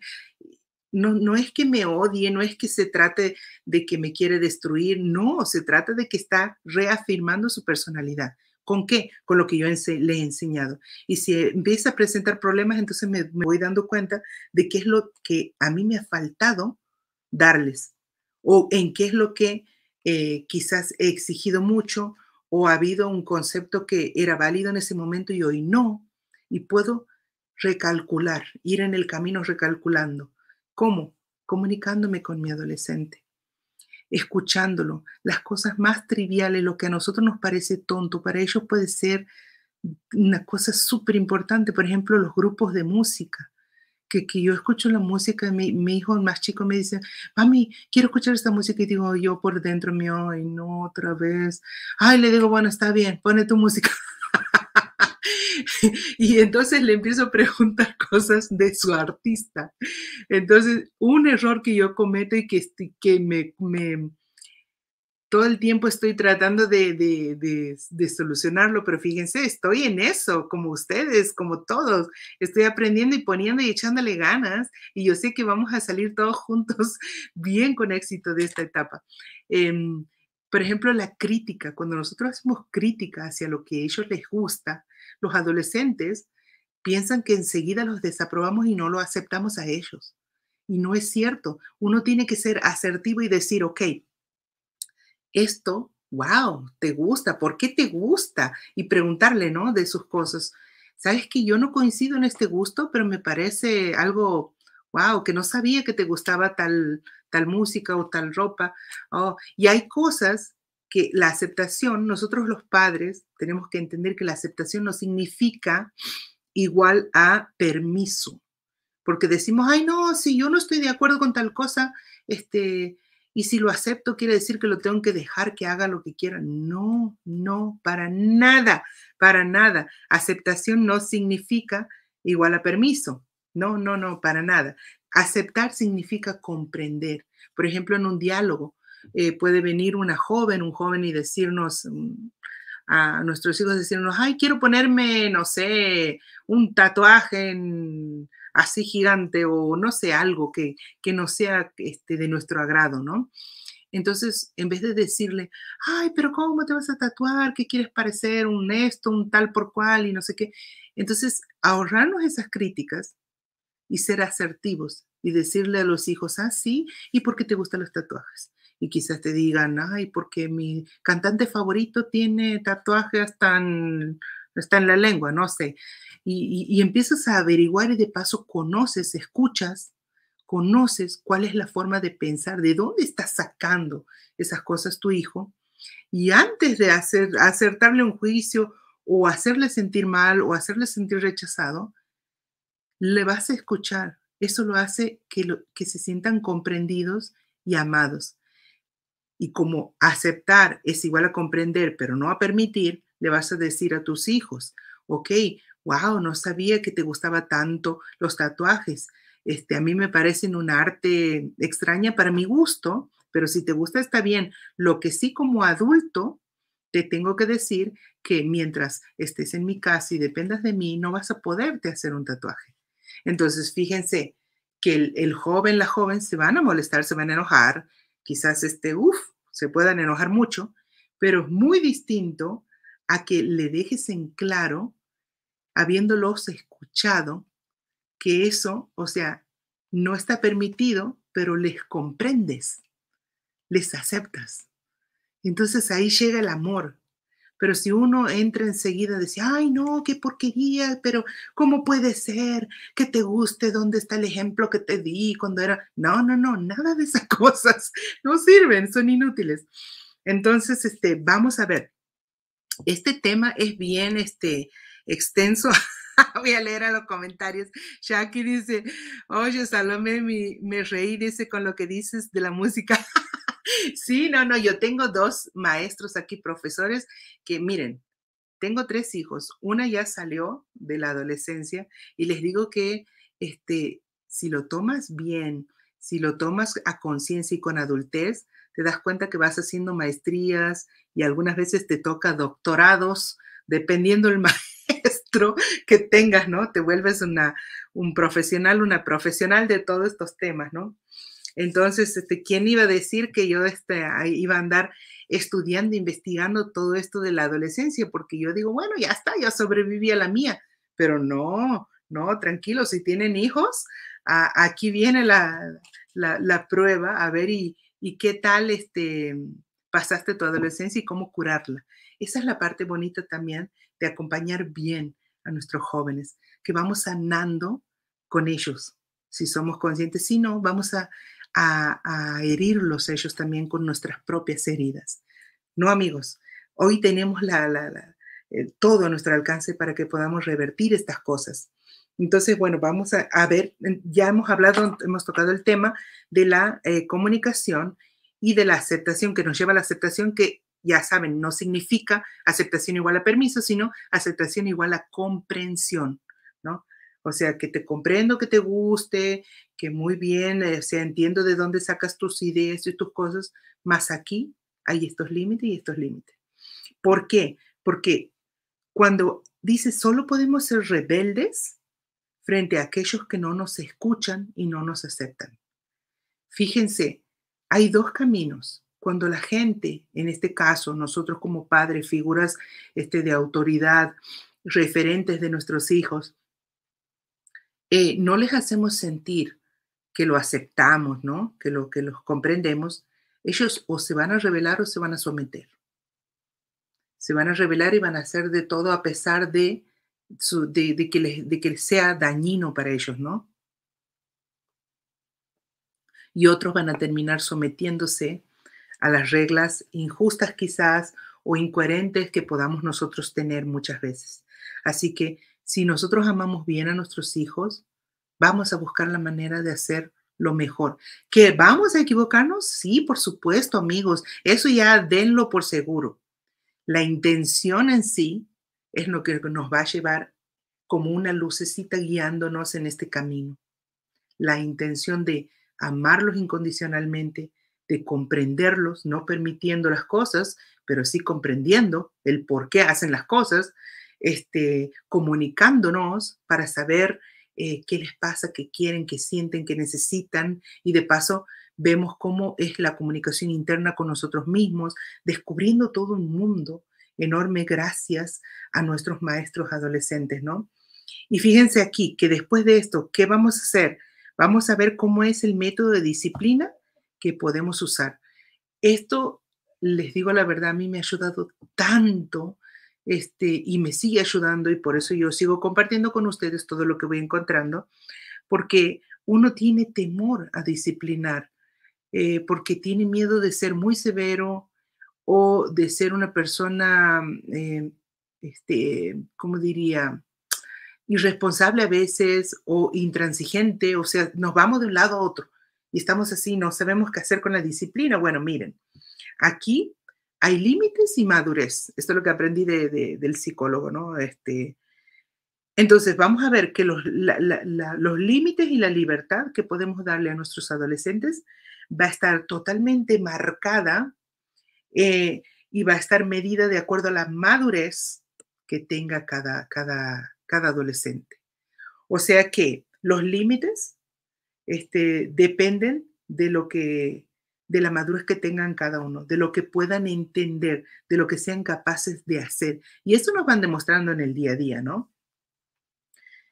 no, no es que me odie, no es que se trate de que me quiere destruir, no, se trata de que está reafirmando su personalidad. ¿Con qué? Con lo que yo le he enseñado. Y si empieza a presentar problemas, entonces me, voy dando cuenta de qué es lo que a mí me ha faltado darles o en qué es lo que eh, quizás he exigido mucho o ha habido un concepto que era válido en ese momento y hoy no. Y puedo recalcular, ir en el camino recalculando ¿Cómo? Comunicándome con mi adolescente, escuchándolo, las cosas más triviales, lo que a nosotros nos parece tonto, para ellos puede ser una cosa súper importante, por ejemplo, los grupos de música. Que, yo escucho la música, mi, mi hijo más chico me dice, mami, quiero escuchar esta música y digo yo por dentro mío, ay, no, otra vez. Ay, le digo, bueno, está bien, pone tu música. y entonces le empiezo a preguntar cosas de su artista. Entonces, un error que yo cometo y que, este, que me, todo el tiempo estoy tratando de, de, de, solucionarlo, pero fíjense, estoy en eso, como ustedes, como todos, estoy aprendiendo y poniendo y echándole ganas, y yo sé que vamos a salir todos juntos bien con éxito de esta etapa. Em, por ejemplo, la crítica, cuando nosotros hacemos crítica hacia lo que a ellos les gusta, los adolescentes piensan que enseguida los desaprobamos y no lo aceptamos a ellos. Y no es cierto. Uno tiene que ser asertivo y decir, ok, esto, wow, te gusta, ¿por qué te gusta? Y preguntarle, ¿no? De sus cosas. Sabes que yo no coincido en este gusto, pero me parece algo wow, que no sabía que te gustaba tal, tal música o tal ropa. Oh, y hay cosas que la aceptación, nosotros los padres tenemos que entender que la aceptación no significa igual a permiso, porque decimos, ay, no, si yo no estoy de acuerdo con tal cosa, este, y si lo acepto quiere decir que lo tengo que dejar que haga lo que quiera. No, no, para nada, para nada. Aceptación no significa igual a permiso. No, no, no, para nada. Aceptar significa comprender. Por ejemplo, en un diálogo eh, puede venir una joven, un joven y decirnos mm, a nuestros hijos, decirnos, ay, quiero ponerme, no sé, un tatuaje así gigante o no sé, algo que, no sea este, de nuestro agrado, ¿no? Entonces, en vez de decirle, ay, pero ¿cómo te vas a tatuar? ¿Qué quieres parecer? Un esto, un tal por cual y no sé qué. Entonces, ahorrarnos esas críticas y ser asertivos y decirle a los hijos, ah, sí, ¿y por qué te gustan los tatuajes? Y quizás te digan, ay, porque mi cantante favorito tiene tatuajes tan, está en la lengua, no sé. Y, y empiezas a averiguar y de paso conoces, escuchas, conoces cuál es la forma de pensar, de dónde está sacando esas cosas tu hijo. Y antes de hacer, acertarle un juicio o hacerle sentir mal o hacerle sentir rechazado, le vas a escuchar. Eso lo hace que, se sientan comprendidos y amados. Y como aceptar es igual a comprender, pero no a permitir, le vas a decir a tus hijos, ok, wow, no sabía que te gustaba tanto los tatuajes. Este, a mí me parecen un arte extraña para mi gusto, pero si te gusta está bien. Lo que sí como adulto te tengo que decir que mientras estés en mi casa y dependas de mí, no vas a poderte hacer un tatuaje. Entonces, fíjense que el, joven, la joven se van a molestar, se van a enojar, quizás este, uff, se puedan enojar mucho, pero es muy distinto a que le dejes en claro, habiéndolos escuchado, que eso, o sea, no está permitido, pero les comprendes, les aceptas. Entonces ahí llega el amor, pero si uno entra enseguida y dice, ay, no, qué porquería, pero ¿cómo puede ser que te guste? ¿Dónde está el ejemplo que te di cuando era? No, no, no, nada de esas cosas no sirven, son inútiles. Entonces, este, vamos a ver. Este tema es bien este, extenso. Voy a leer a los comentarios. Jackie dice, oye, Salome, me, me reí, dice, con lo que dices de la música. Sí, no, no, yo tengo dos maestros aquí, profesores, que miren, tengo tres hijos, una ya salió de la adolescencia y les digo que este, si lo tomas bien, si lo tomas a conciencia y con adultez, te das cuenta que vas haciendo maestrías y algunas veces te toca doctorados, dependiendo el maestro que tengas, ¿no? Te vuelves una, un profesional, una profesional de todos estos temas, ¿no? Entonces, este, ¿quién iba a decir que yo este, iba a andar estudiando, investigando todo esto de la adolescencia? Porque yo digo, bueno, ya está, ya sobreviví a la mía, pero no, no, tranquilo, si tienen hijos, aquí viene la, prueba, a ver y, qué tal este, pasaste tu adolescencia y cómo curarla. Esa es la parte bonita también de acompañar bien a nuestros jóvenes, que vamos sanando con ellos, si somos conscientes. Si no, vamos a a, a herirlos ellos también con nuestras propias heridas. No, amigos, hoy tenemos la, eh, todo a nuestro alcance para que podamos revertir estas cosas. Entonces, bueno, vamos a, ver, ya hemos hablado, hemos tocado el tema de la eh, comunicación y de la aceptación, que nos lleva a la aceptación que, ya saben, no significa aceptación igual a permiso, sino aceptación igual a comprensión, ¿no? O sea, que te comprendo, que te guste, que muy bien, eh, o sea, entiendo de dónde sacas tus ideas y tus cosas, más aquí hay estos límites y estos límites. ¿Por qué? Porque cuando dices solo podemos ser rebeldes frente a aquellos que no nos escuchan y no nos aceptan. Fíjense, hay dos caminos. Cuando la gente, en este caso, nosotros como padres, figuras este, de autoridad, referentes de nuestros hijos, eh, no les hacemos sentir que lo aceptamos, ¿no? Que lo que los comprendemos, ellos o se van a rebelar o se van a someter. Se van a rebelar y van a hacer de todo a pesar de, que, de que sea dañino para ellos, ¿no? Y otros van a terminar sometiéndose a las reglas injustas quizás o incoherentes que podamos nosotros tener muchas veces. Así que si nosotros amamos bien a nuestros hijos, vamos a buscar la manera de hacer lo mejor. ¿Que vamos a equivocarnos? Sí, por supuesto, amigos. Eso ya denlo por seguro. La intención en sí es lo que nos va a llevar como una lucecita guiándonos en este camino. La intención de amarlos incondicionalmente, de comprenderlos, no permitiendo las cosas, pero sí comprendiendo el por qué hacen las cosas, este, comunicándonos para saber eh, qué les pasa, qué quieren, qué sienten, qué necesitan y de paso vemos cómo es la comunicación interna con nosotros mismos, descubriendo todo un mundo enorme gracias a nuestros maestros adolescentes, ¿no? Y fíjense aquí que después de esto, ¿qué vamos a hacer? Vamos a ver cómo es el método de disciplina que podemos usar. Esto, les digo la verdad, a mí me ha ayudado tanto este, y me sigue ayudando y por eso yo sigo compartiendo con ustedes todo lo que voy encontrando, porque uno tiene temor a disciplinar, eh, porque tiene miedo de ser muy severo o de ser una persona, eh, este, ¿cómo diría? irresponsable a veces o intransigente, o sea, nos vamos de un lado a otro y estamos así, no sabemos qué hacer con la disciplina. Bueno, miren, aquí hay límites y madurez. Esto es lo que aprendí del psicólogo, ¿no? Este, entonces, vamos a ver que los, límites y la libertad que podemos darle a nuestros adolescentes va a estar totalmente marcada eh, y va a estar medida de acuerdo a la madurez que tenga cada, cada, cada adolescente. O sea que los límites este, dependen de lo que de la madurez que tengan cada uno, de lo que puedan entender, de lo que sean capaces de hacer. Y eso nos van demostrando en el día a día, ¿no?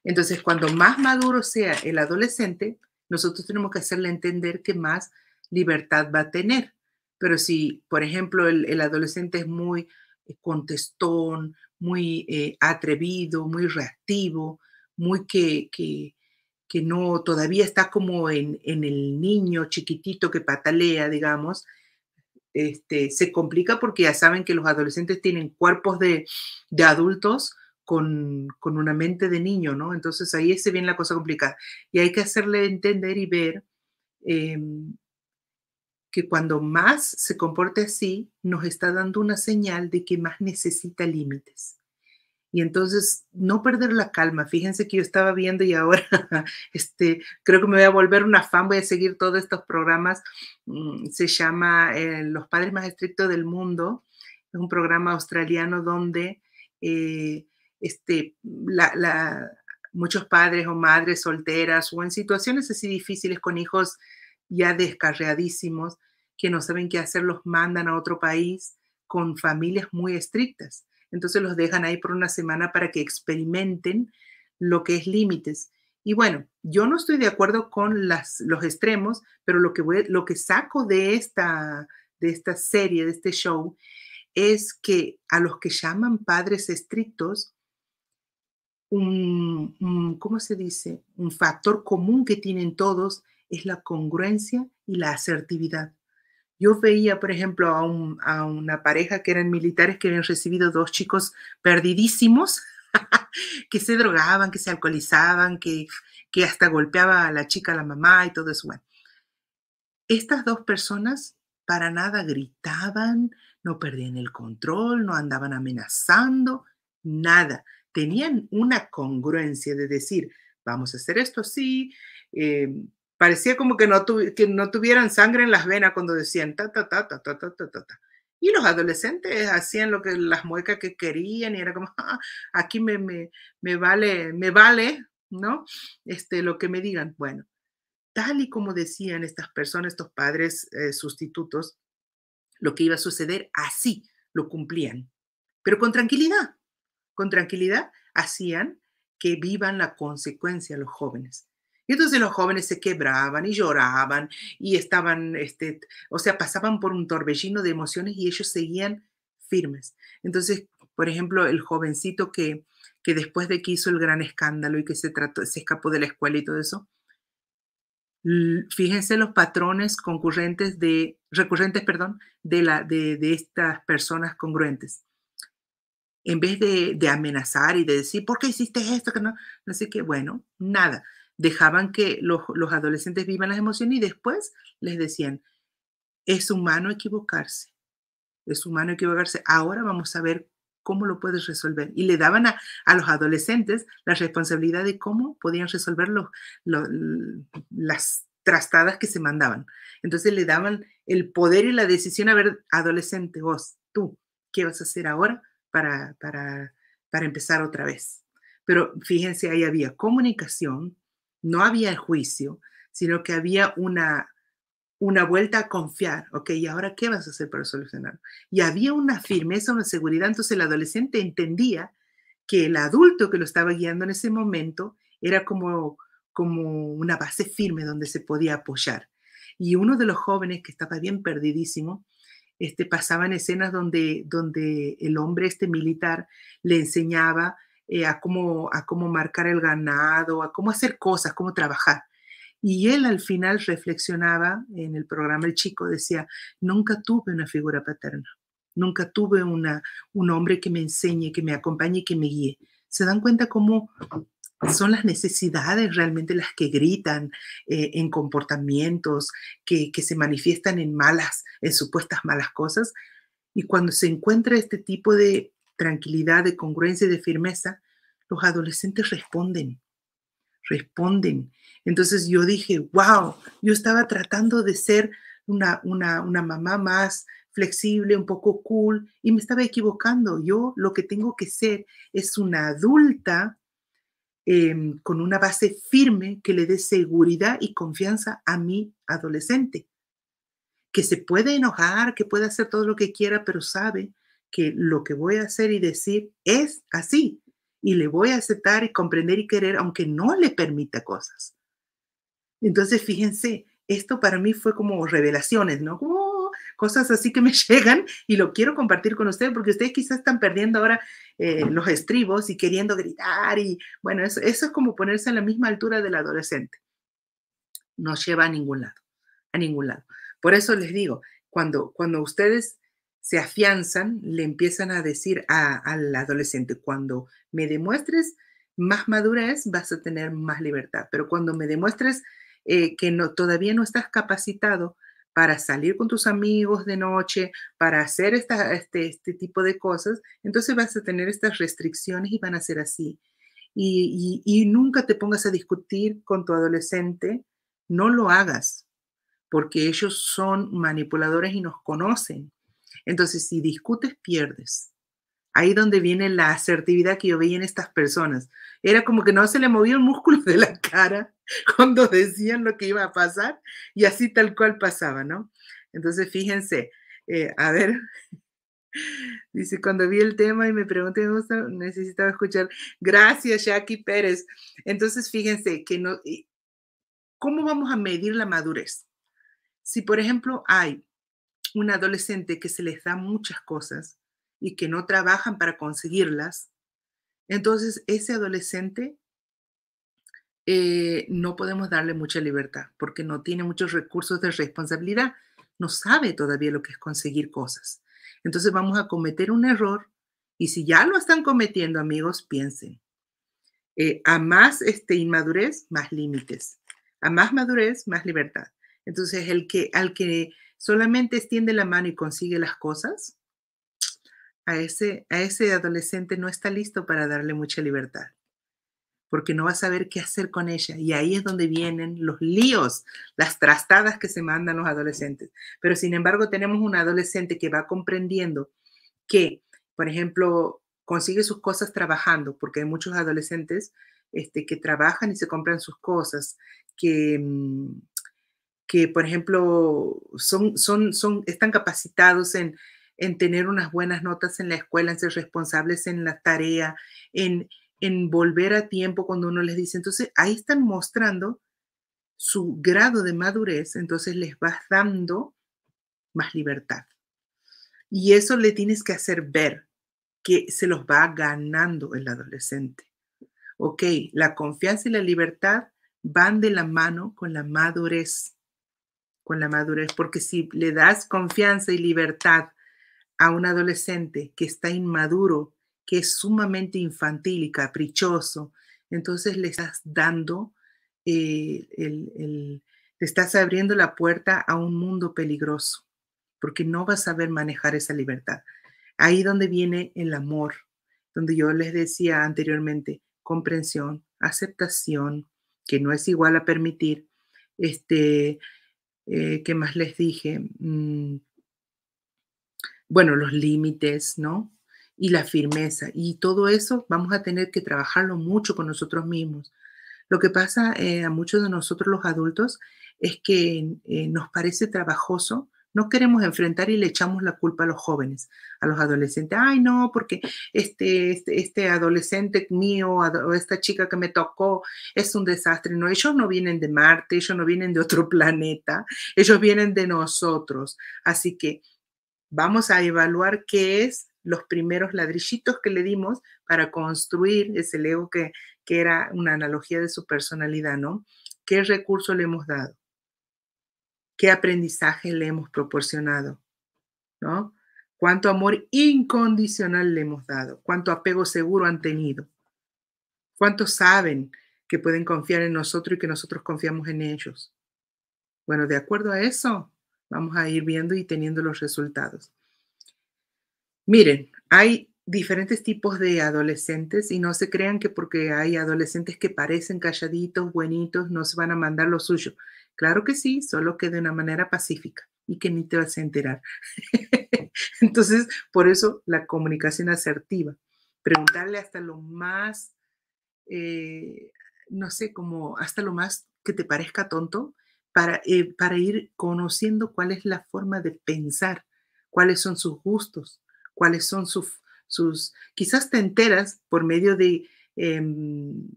Entonces, cuando más maduro sea el adolescente, nosotros tenemos que hacerle entender que más libertad va a tener. Pero si, por ejemplo, el, adolescente es muy eh, contestón, muy eh, atrevido, muy reactivo, muy que, que, que no todavía está como en, el niño chiquitito que patalea, digamos, este, se complica porque ya saben que los adolescentes tienen cuerpos de, adultos con, una mente de niño, ¿no? Entonces ahí se viene la cosa complicada. Y hay que hacerle entender y ver em, que cuando más se comporte así, nos está dando una señal de que más necesita límites. Y entonces, no perder la calma. Fíjense que yo estaba viendo y ahora este, creo que me voy a volver un afán. voy a seguir todos estos programas. Mm, se llama eh, Los Padres Más Estrictos del Mundo. Es un programa australiano donde eh, este, muchos padres o madres solteras o en situaciones así difíciles con hijos ya descarreadísimos que no saben qué hacer, los mandan a otro país con familias muy estrictas entonces los dejan ahí por una semana para que experimenten lo que es límites. Y bueno, yo no estoy de acuerdo con los extremos, pero lo que, lo que saco de esta, de esta serie, de este show, es que a los que llaman padres estrictos, ¿cómo se dice? Un factor común que tienen todos es la congruencia y la asertividad. Yo veía, por ejemplo, a, una pareja que eran militares que habían recibido dos chicos perdidísimos, que se drogaban, que se alcoholizaban, que, que hasta golpeaba a la chica, a la mamá y todo eso. Bueno, estas dos personas para nada gritaban, no perdían el control, no andaban amenazando, nada. Tenían una congruencia de decir, vamos a hacer esto así, eh, Parecía como que no, que no tuvieran sangre en las venas cuando decían ta, ta, ta, ta, ta, ta, ta, ta. Y los adolescentes hacían lo que las muecas que querían y era como, ah, aquí me, me, vale, me vale, ¿no? Este, lo que me digan. Bueno, tal y como decían estas personas, estos padres eh, sustitutos, lo que iba a suceder, así lo cumplían, pero con tranquilidad, con tranquilidad hacían que vivan la consecuencia los jóvenes. Y entonces los jóvenes se quebraban y lloraban y estaban, este, o sea, pasaban por un torbellino de emociones y ellos seguían firmes. Entonces, por ejemplo, el jovencito que, que después de que hizo el gran escándalo y que se, trató, se escapó de la escuela y todo eso, fíjense los patrones concurrentes de, recurrentes, perdón, de, la, de, estas personas congruentes en vez de, de, amenazar y de decir, ¿por qué hiciste esto? Que no, no sé qué, bueno, nada dejaban que los, adolescentes vivan las emociones y después les decían, es humano equivocarse, es humano equivocarse, ahora vamos a ver cómo lo puedes resolver. Y le daban a, los adolescentes la responsabilidad de cómo podían resolver los, las trastadas que se mandaban. Entonces le daban el poder y la decisión a ver, adolescente, vos, tú, ¿qué vas a hacer ahora para, para, para empezar otra vez? Pero fíjense, ahí había comunicación, no había juicio, sino que había una, una vuelta a confiar, ¿ok? ¿Y ahora qué vas a hacer para solucionarlo? Y había una firmeza, una seguridad, entonces el adolescente entendía que el adulto que lo estaba guiando en ese momento era como, como una base firme donde se podía apoyar. Y uno de los jóvenes que estaba bien perdidísimo, este, en escenas donde, donde el hombre, este militar, le enseñaba eh, a, cómo, a cómo marcar el ganado, a cómo hacer cosas, cómo trabajar. Y él al final reflexionaba en el programa El Chico, decía, nunca tuve una figura paterna, nunca tuve una, un hombre que me enseñe, que me acompañe, que me guíe. ¿Se dan cuenta cómo son las necesidades realmente las que gritan eh, en comportamientos que, se manifiestan en malas, en supuestas malas cosas? Y cuando se encuentra este tipo de, tranquilidad, de congruencia y de firmeza, los adolescentes responden, responden. Entonces yo dije, wow, yo estaba tratando de ser una, una, mamá más flexible, un poco cool, y me estaba equivocando. Yo lo que tengo que ser es una adulta em, con una base firme que le dé seguridad y confianza a mi adolescente, que se puede enojar, que puede hacer todo lo que quiera, pero sabe que lo que voy a hacer y decir es así y le voy a aceptar y comprender y querer aunque no le permita cosas. Entonces, fíjense, esto para mí fue como revelaciones, ¿no? Oh, cosas así que me llegan y lo quiero compartir con ustedes porque ustedes quizás están perdiendo ahora eh, los estribos y queriendo gritar y bueno, eso, es como ponerse a la misma altura del adolescente. No lleva a ningún lado, a ningún lado. Por eso les digo, cuando, cuando ustedes se afianzan, le empiezan a decir a, al adolescente, cuando me demuestres más madurez, vas a tener más libertad, pero cuando me demuestres eh, que no, todavía no estás capacitado para salir con tus amigos de noche, para hacer este, este, tipo de cosas, entonces vas a tener estas restricciones y van a ser así. y, nunca te pongas a discutir con tu adolescente, no lo hagas, porque ellos son manipuladores y nos conocen. Entonces, si discutes, pierdes. Ahí donde viene la asertividad que yo veía en estas personas. Era como que no se le movía el músculo de la cara cuando decían lo que iba a pasar y así tal cual pasaba, ¿no? Entonces, fíjense, eh, a ver, Dice, cuando vi el tema y me pregunté, necesitaba escuchar. Gracias, Jackie Pérez. Entonces, fíjense que no, ¿cómo vamos a medir la madurez? Si, por ejemplo, hay un adolescente que se les da muchas cosas y que no trabajan para conseguirlas, entonces ese adolescente eh, no podemos darle mucha libertad porque no tiene muchos recursos de responsabilidad, no sabe todavía lo que es conseguir cosas. Entonces vamos a cometer un error y si ya lo están cometiendo, amigos, piensen. Eh, a más este, inmadurez, más límites. A más madurez, más libertad. Entonces, el que, al que solamente extiende la mano y consigue las cosas, a ese, a ese adolescente no está listo para darle mucha libertad, porque no va a saber qué hacer con ella. Y ahí es donde vienen los líos, las trastadas que se mandan los adolescentes. Pero sin embargo tenemos un adolescente que va comprendiendo que, por ejemplo, consigue sus cosas trabajando, porque hay muchos adolescentes este, que trabajan y se compran sus cosas, que, mm, que, por ejemplo, son, son, son, están capacitados en, tener unas buenas notas en la escuela, en ser responsables en la tarea, en, en volver a tiempo cuando uno les dice. Entonces, ahí están mostrando su grado de madurez, entonces les vas dando más libertad. Y eso le tienes que hacer ver que se los va ganando el adolescente. Ok, la confianza y la libertad van de la mano con la madurez con la madurez, porque si le das confianza y libertad a un adolescente que está inmaduro, que es sumamente infantil y caprichoso, entonces le estás dando, eh, el, le estás abriendo la puerta a un mundo peligroso, porque no vas a saber manejar esa libertad. Ahí donde viene el amor, donde yo les decía anteriormente, comprensión, aceptación, que no es igual a permitir, este, eh, ¿Qué más les dije? Mm, bueno, los límites, ¿no? Y la firmeza. Y todo eso vamos a tener que trabajarlo mucho con nosotros mismos. Lo que pasa eh, a muchos de nosotros los adultos es que eh, nos parece trabajoso no queremos enfrentar y le echamos la culpa a los jóvenes, a los adolescentes. Ay, no, porque este, este, este adolescente mío o esta chica que me tocó es un desastre. No, ellos no vienen de Marte, ellos no vienen de otro planeta, ellos vienen de nosotros. Así que vamos a evaluar qué es los primeros ladrillitos que le dimos para construir ese Lego que, que era una analogía de su personalidad, ¿no? ¿Qué recurso le hemos dado? qué aprendizaje le hemos proporcionado, ¿no? Cuánto amor incondicional le hemos dado, cuánto apego seguro han tenido, cuántos saben que pueden confiar en nosotros y que nosotros confiamos en ellos. Bueno, de acuerdo a eso, vamos a ir viendo y teniendo los resultados. Miren, hay diferentes tipos de adolescentes y no se crean que porque hay adolescentes que parecen calladitos, buenitos, no se van a mandar lo suyo. Claro que sí, solo que de una manera pacífica y que ni te vas a enterar. Entonces, por eso la comunicación asertiva, preguntarle hasta lo más, eh, no sé, como hasta lo más que te parezca tonto, para, eh, para ir conociendo cuál es la forma de pensar, cuáles son sus gustos, cuáles son sus, quizás te enteras por medio de... Em,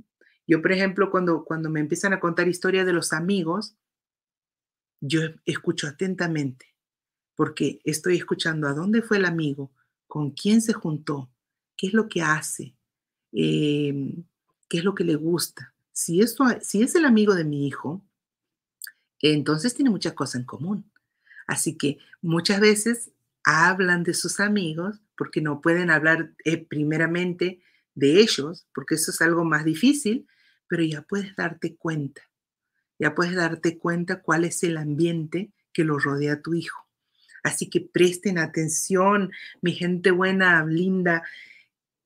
yo, por ejemplo, cuando, cuando me empiezan a contar historias de los amigos, yo escucho atentamente, porque estoy escuchando a dónde fue el amigo, con quién se juntó, qué es lo que hace, em, qué es lo que le gusta. Si, es el amigo de mi hijo, entonces tiene muchas cosas en común. Así que muchas veces hablan de sus amigos porque no pueden hablar eh, primeramente de ellos, porque eso es algo más difícil, pero ya puedes darte cuenta ya puedes darte cuenta cuál es el ambiente que lo rodea a tu hijo. Así que presten atención, mi gente buena, linda,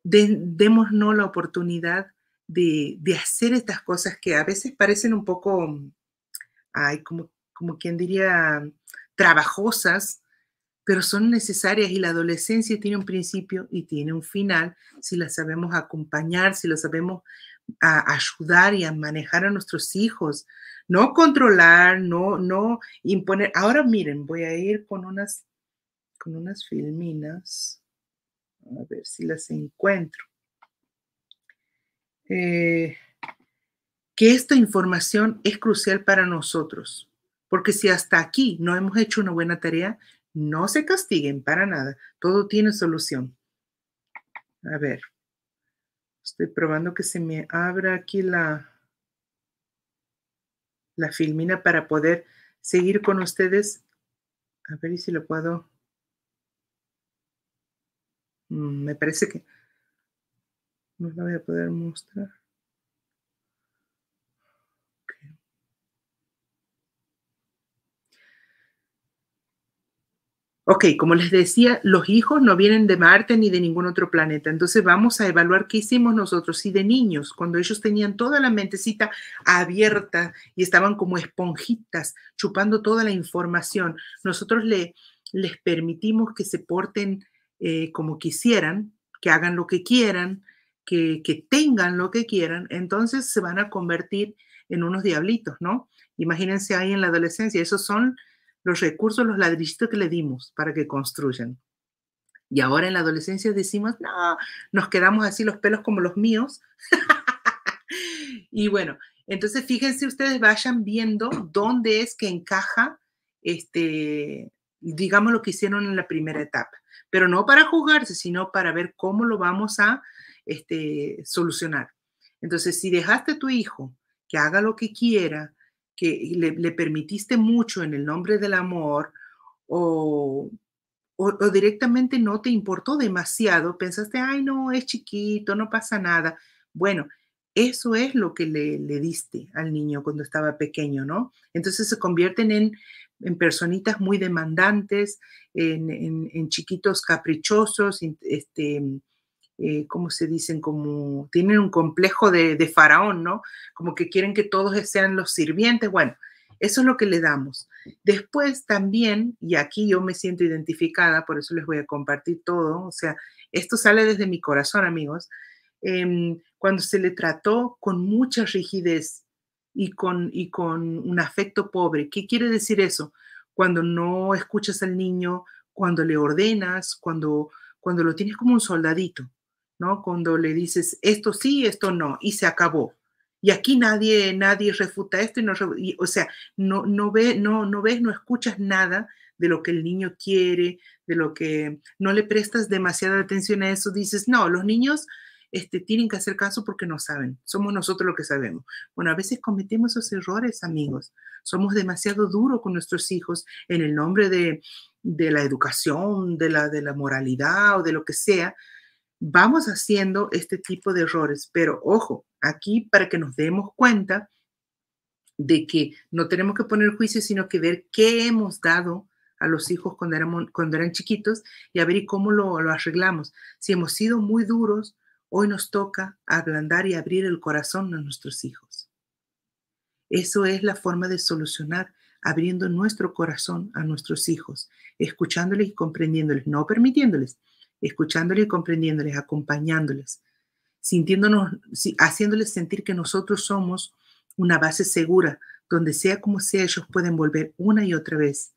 de, démonos la oportunidad de, hacer estas cosas que a veces parecen un poco, ay, como, como quien diría, trabajosas, pero son necesarias y la adolescencia tiene un principio y tiene un final si la sabemos acompañar, si la sabemos a ayudar y a manejar a nuestros hijos, no controlar, no, no imponer. Ahora miren, voy a ir con unas, con unas filminas, a ver si las encuentro. Eh, que esta información es crucial para nosotros, porque si hasta aquí no hemos hecho una buena tarea, no se castiguen para nada, todo tiene solución. A ver, estoy probando que se me abra aquí la, la filmina para poder seguir con ustedes. A ver si lo puedo. Mm, me parece que no la voy a poder mostrar. Ok, como les decía, los hijos no vienen de Marte ni de ningún otro planeta. Entonces vamos a evaluar qué hicimos nosotros. Y de niños, cuando ellos tenían toda la mentecita abierta y estaban como esponjitas chupando toda la información, nosotros le, les permitimos que se porten eh, como quisieran, que hagan lo que quieran, que, que tengan lo que quieran. Entonces se van a convertir en unos diablitos, ¿no? Imagínense ahí en la adolescencia. Esos son los recursos, los ladrillitos que le dimos para que construyan. Y ahora en la adolescencia decimos, no, nos quedamos así los pelos como los míos. y bueno, entonces fíjense ustedes, vayan viendo dónde es que encaja, este, digamos, lo que hicieron en la primera etapa. Pero no para juzgarse, sino para ver cómo lo vamos a este, solucionar. Entonces, si dejaste a tu hijo que haga lo que quiera, que le, permitiste mucho en el nombre del amor o, directamente no te importó demasiado, pensaste, ay, no, es chiquito, no pasa nada. Bueno, eso es lo que le, le diste al niño cuando estaba pequeño, ¿no? Entonces se convierten en, en personitas muy demandantes, en, en, en chiquitos caprichosos, este, eh, ¿cómo se dicen? Como tienen un complejo de, faraón, ¿no? Como que quieren que todos e-, sean los sirvientes. Bueno, eso es lo que le damos. Después también, y aquí yo me siento identificada, por eso les voy a compartir todo, o sea, esto sale desde mi corazón, amigos, em, cuando se le trató con mucha rigidez y con, y con un afecto pobre. ¿Qué quiere decir eso? Cuando no escuchas al niño, cuando le ordenas, cuando, cuando lo tienes como un soldadito, cuando le dices esto sí, esto no, y se acabó. Y aquí nadie, nadie refuta esto, no, o sea, no, no, ve, no, no ves, no escuchas nada de lo que el niño quiere, de lo que no le prestas demasiada atención a eso, dices, no, los niños este, tienen que hacer caso porque no saben, somos nosotros los que sabemos. Bueno, a veces cometemos esos errores, amigos, somos demasiado duros con nuestros hijos en el nombre de, de la educación, de la, de la moralidad o de lo que sea, vamos haciendo este tipo de errores. Pero ojo, aquí para que nos demos cuenta de que no tenemos que poner juicio, sino que ver qué hemos dado a los hijos cuando, eran chiquitos y a ver cómo lo, lo arreglamos. Si hemos sido muy duros, hoy nos toca ablandar y abrir el corazón a nuestros hijos. Eso es la forma de solucionar, abriendo nuestro corazón a nuestros hijos, escuchándoles y comprendiéndoles, no permitiéndoles escuchándoles y comprendiéndoles, acompañándoles, sintiéndonos, haciéndoles sentir que nosotros somos una base segura, donde sea como sea, ellos pueden volver una y otra vez.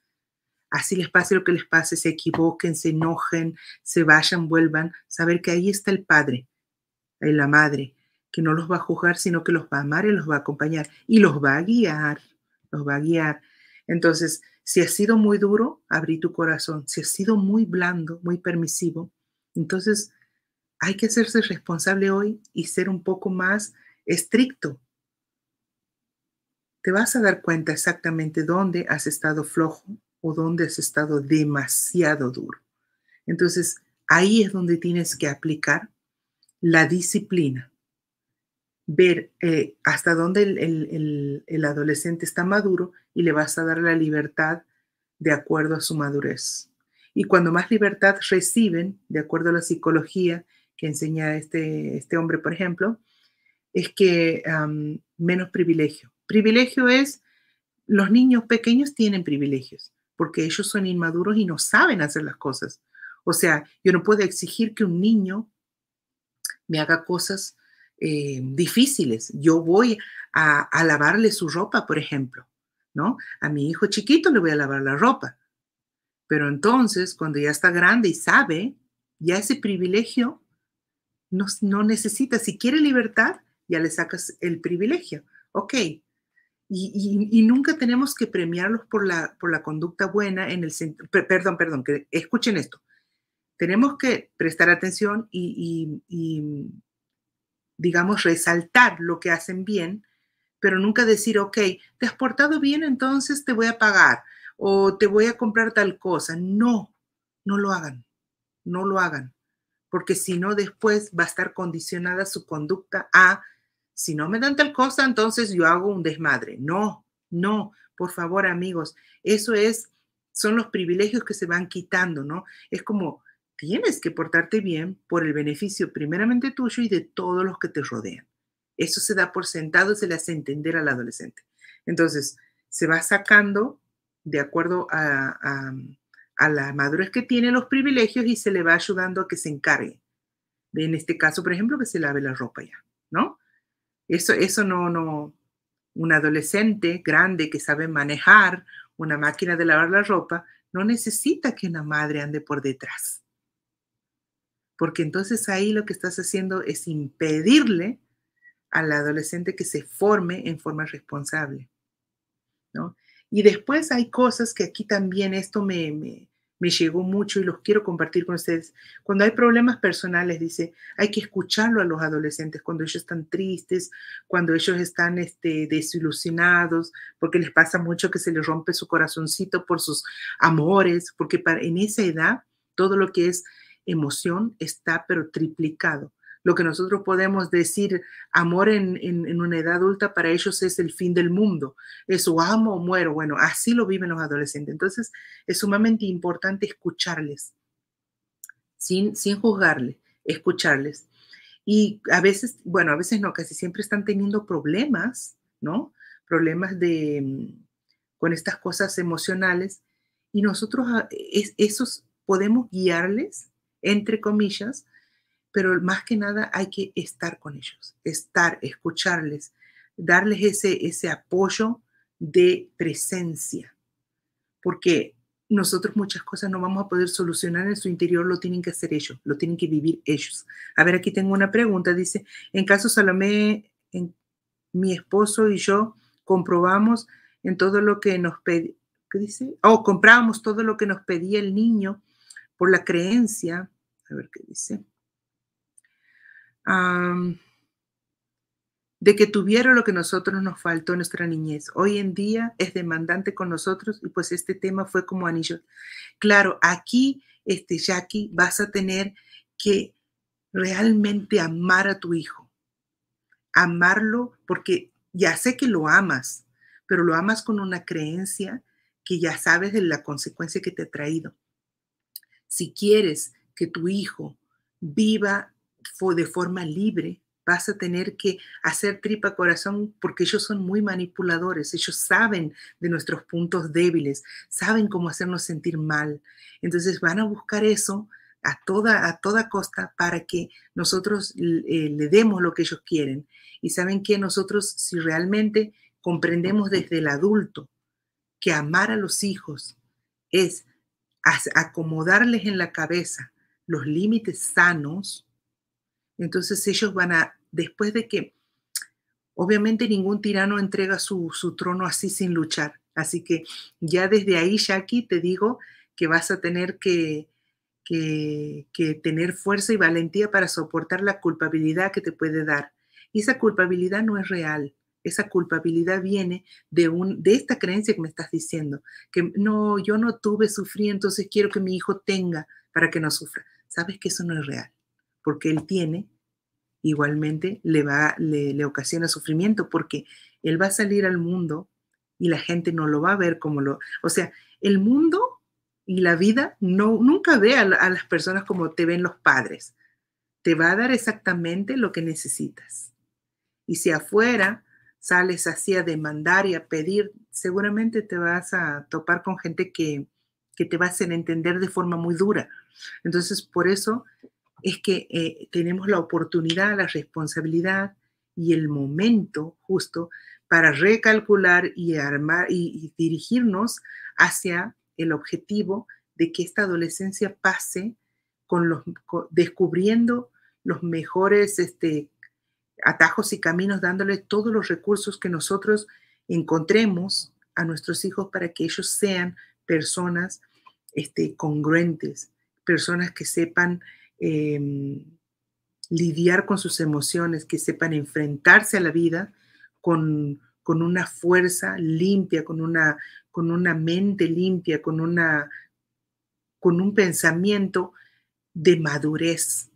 Así les pase lo que les pase, se equivoquen, se enojen, se vayan, vuelvan, saber que ahí está el Padre, eh, la Madre, que no los va a juzgar, sino que los va a amar y los va a acompañar y los va a guiar, los va a guiar. Entonces, si ha sido muy duro, abrí tu corazón. Si ha sido muy blando, muy permisivo, entonces, hay que hacerse responsable hoy y ser un poco más estricto. Te vas a dar cuenta exactamente dónde has estado flojo o dónde has estado demasiado duro. Entonces, ahí es donde tienes que aplicar la disciplina, ver eh, hasta dónde el adolescente está maduro y le vas a dar la libertad de acuerdo a su madurez y cuando más libertad reciben, de acuerdo a la psicología que enseña este, este hombre, por ejemplo, es que menos privilegio. Privilegio es, los niños pequeños tienen privilegios, porque ellos son inmaduros y no saben hacer las cosas. O sea, yo no puedo exigir que un niño me haga cosas eh, difíciles. Yo voy a, a, lavarle su ropa, por ejemplo, ¿no? A mi hijo chiquito le voy a lavar la ropa, pero entonces, cuando ya está grande y sabe, ya ese privilegio no, necesita. Si quiere libertad, ya le sacas el privilegio. Ok. Y, nunca tenemos que premiarlos por la, por la conducta buena en el Perdón, perdón, que escuchen esto. Tenemos que prestar atención y, y digamos, resaltar lo que hacen bien, pero nunca decir, ok, te has portado bien, entonces te voy a pagar o te voy a comprar tal cosa. No, no lo hagan, no lo hagan, porque si no, después va a estar condicionada su conducta a, si no me dan tal cosa, entonces yo hago un desmadre. No, no, por favor amigos, eso es, son los privilegios que se van quitando, ¿no? Es como, tienes que portarte bien por el beneficio primeramente tuyo y de todos los que te rodean. Eso se da por sentado, se le hace entender al adolescente. Entonces, se va sacando de acuerdo a, la madurez que tiene los privilegios y se le va ayudando a que se encargue. en este caso, por ejemplo, que se lave la ropa ya, ¿no? Eso, eso no, no, un adolescente grande que sabe manejar una máquina de lavar la ropa no necesita que una madre ande por detrás. Porque entonces ahí lo que estás haciendo es impedirle al adolescente que se forme en forma responsable. ¿no? Y después hay cosas que aquí también esto me, me, llegó mucho y los quiero compartir con ustedes. Cuando hay problemas personales, dice, hay que escucharlo a los adolescentes cuando ellos están tristes, cuando ellos están este, desilusionados, porque les pasa mucho que se les rompe su corazoncito por sus amores, porque para, en esa edad todo lo que es emoción está pero triplicado lo que nosotros podemos decir amor en, en, una edad adulta para ellos es el fin del mundo, es o amo o muero, bueno, así lo viven los adolescentes. Entonces es sumamente importante escucharles, sin, sin juzgarles, escucharles. Y a veces, bueno, a veces no, casi siempre están teniendo problemas, ¿no? Problemas de, mm, con estas cosas emocionales. Y nosotros, ah, esos podemos guiarles, entre comillas, pero más que nada hay que estar con ellos, estar, escucharles, darles ese, ese apoyo de presencia, porque nosotros muchas cosas no vamos a poder solucionar en su interior, lo tienen que hacer ellos, lo tienen que vivir ellos. A ver, aquí tengo una pregunta, dice, en caso Salomé, mi esposo y yo comprobamos en todo lo que nos pedía, ¿qué dice? Oh, comprábamos todo lo que nos pedía el niño por la creencia, a ver qué dice, de que tuvieron lo que nosotros nos faltó en nuestra niñez. Hoy en día es demandante con nosotros y pues este tema fue como anillo. Claro, aquí, este, Jackie, vas a tener que realmente amar a tu hijo, amarlo porque ya sé que lo amas, pero lo amas con una creencia que ya sabes de la consecuencia que te ha traído. Si quieres que tu hijo viva de forma libre, vas a tener que hacer tripa corazón porque ellos son muy manipuladores, ellos saben de nuestros puntos débiles, saben cómo hacernos sentir mal. Entonces van a buscar eso a toda, a toda costa para que nosotros eh, le demos lo que ellos quieren. Y saben que nosotros si realmente comprendemos desde el adulto que amar a los hijos es acomodarles en la cabeza los límites sanos, entonces ellos van a, después de que, obviamente ningún tirano entrega su, trono así sin luchar. Así que ya desde ahí, Jackie, te digo que vas a tener que, que, que tener fuerza y valentía para soportar la culpabilidad que te puede dar. Y esa culpabilidad no es real, esa culpabilidad viene de, un, de esta creencia que me estás diciendo, que no, yo no tuve, sufrí, entonces quiero que mi hijo tenga para que no sufra. Sabes que eso no es real porque él tiene, igualmente le, va, le, ocasiona sufrimiento, porque él va a salir al mundo y la gente no lo va a ver como lo... O sea, el mundo y la vida no, nunca ve a, las personas como te ven los padres. Te va a dar exactamente lo que necesitas. Y si afuera sales así a demandar y a pedir, seguramente te vas a topar con gente que, que te va a hacer entender de forma muy dura. Entonces, por eso es que eh, tenemos la oportunidad, la responsabilidad y el momento justo para recalcular y armar y, dirigirnos hacia el objetivo de que esta adolescencia pase con los descubriendo los mejores este, atajos y caminos, dándole todos los recursos que nosotros encontremos a nuestros hijos para que ellos sean personas este, congruentes, personas que sepan Em, lidiar con sus emociones, que sepan enfrentarse a la vida con, con una fuerza limpia, con una, con una mente limpia, con, una, con un pensamiento de madurez.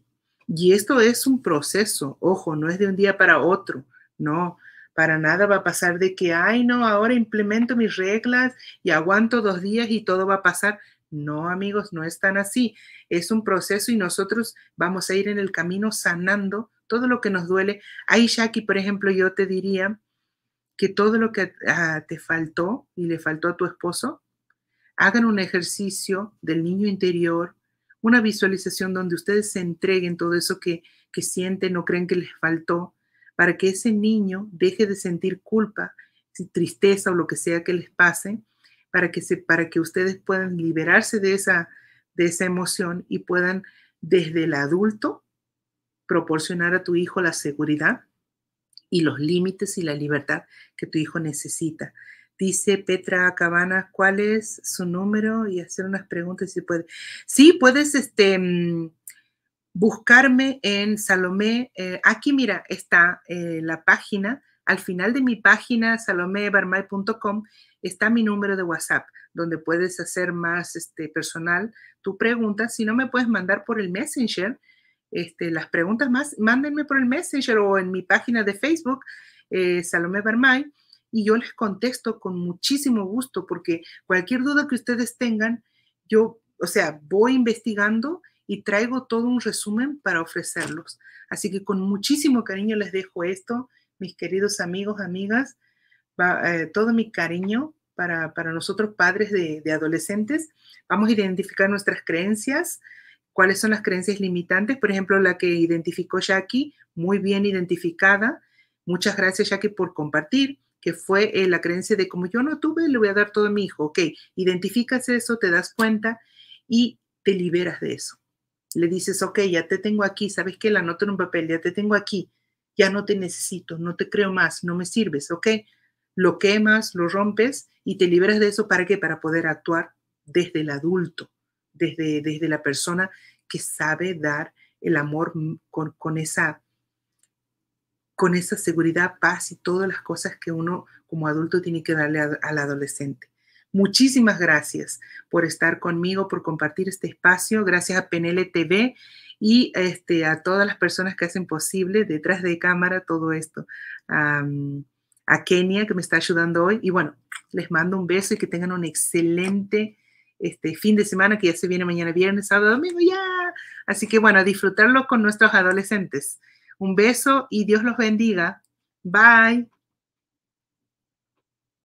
Y esto es un proceso, ojo, no es de un día para otro, no, para nada va a pasar de que, ay, no, ahora implemento mis reglas y aguanto dos días y todo va a pasar. No, amigos, no es tan así. Es un proceso y nosotros vamos a ir en el camino sanando todo lo que nos duele. Ahí, Jackie, por ejemplo, yo te diría que todo lo que ah, te faltó y le faltó a tu esposo, hagan un ejercicio del niño interior, una visualización donde ustedes se entreguen todo eso que, que sienten o creen que les faltó, para que ese niño deje de sentir culpa, tristeza o lo que sea que les pase para que, se, para que ustedes puedan liberarse de esa, de esa emoción y puedan desde el adulto proporcionar a tu hijo la seguridad y los límites y la libertad que tu hijo necesita. Dice Petra Cabana, ¿cuál es su número? Y hacer unas preguntas si puede. Sí, puedes este, mm, buscarme en Salomé. Eh, aquí, mira, está eh, la página al final de mi página, salomebarmay.com, está mi número de WhatsApp, donde puedes hacer más este, personal tu pregunta. Si no me puedes mandar por el Messenger, este, las preguntas más, mándenme por el Messenger o en mi página de Facebook, eh, Barmay, y yo les contesto con muchísimo gusto, porque cualquier duda que ustedes tengan, yo, o sea, voy investigando y traigo todo un resumen para ofrecerlos. Así que con muchísimo cariño les dejo esto mis queridos amigos, amigas, eh, todo mi cariño para, para nosotros padres de, adolescentes. Vamos a identificar nuestras creencias, cuáles son las creencias limitantes, por ejemplo, la que identificó Jackie, muy bien identificada. Muchas gracias, Jackie, por compartir, que fue eh, la creencia de como yo no tuve, le voy a dar todo a mi hijo. Ok, identificas eso, te das cuenta y te liberas de eso. Le dices, ok, ya te tengo aquí, sabes que la anoto en un papel, ya te tengo aquí ya no te necesito, no te creo más, no me sirves, ¿ok? Lo quemas, lo rompes y te liberas de eso para qué? Para poder actuar desde el adulto, desde, desde la persona que sabe dar el amor con, esa con esa seguridad, paz y todas las cosas que uno como adulto tiene que darle al adolescente. Muchísimas gracias por estar conmigo, por compartir este espacio. Gracias a PNL TV y este, a todas las personas que hacen posible detrás de cámara todo esto. a Kenia que me está ayudando hoy y bueno, les mando un beso y que tengan un excelente este fin de semana que ya se viene mañana viernes, sábado, domingo, ya. Así que bueno, a disfrutarlo con nuestros adolescentes. Un beso y Dios los bendiga. Bye.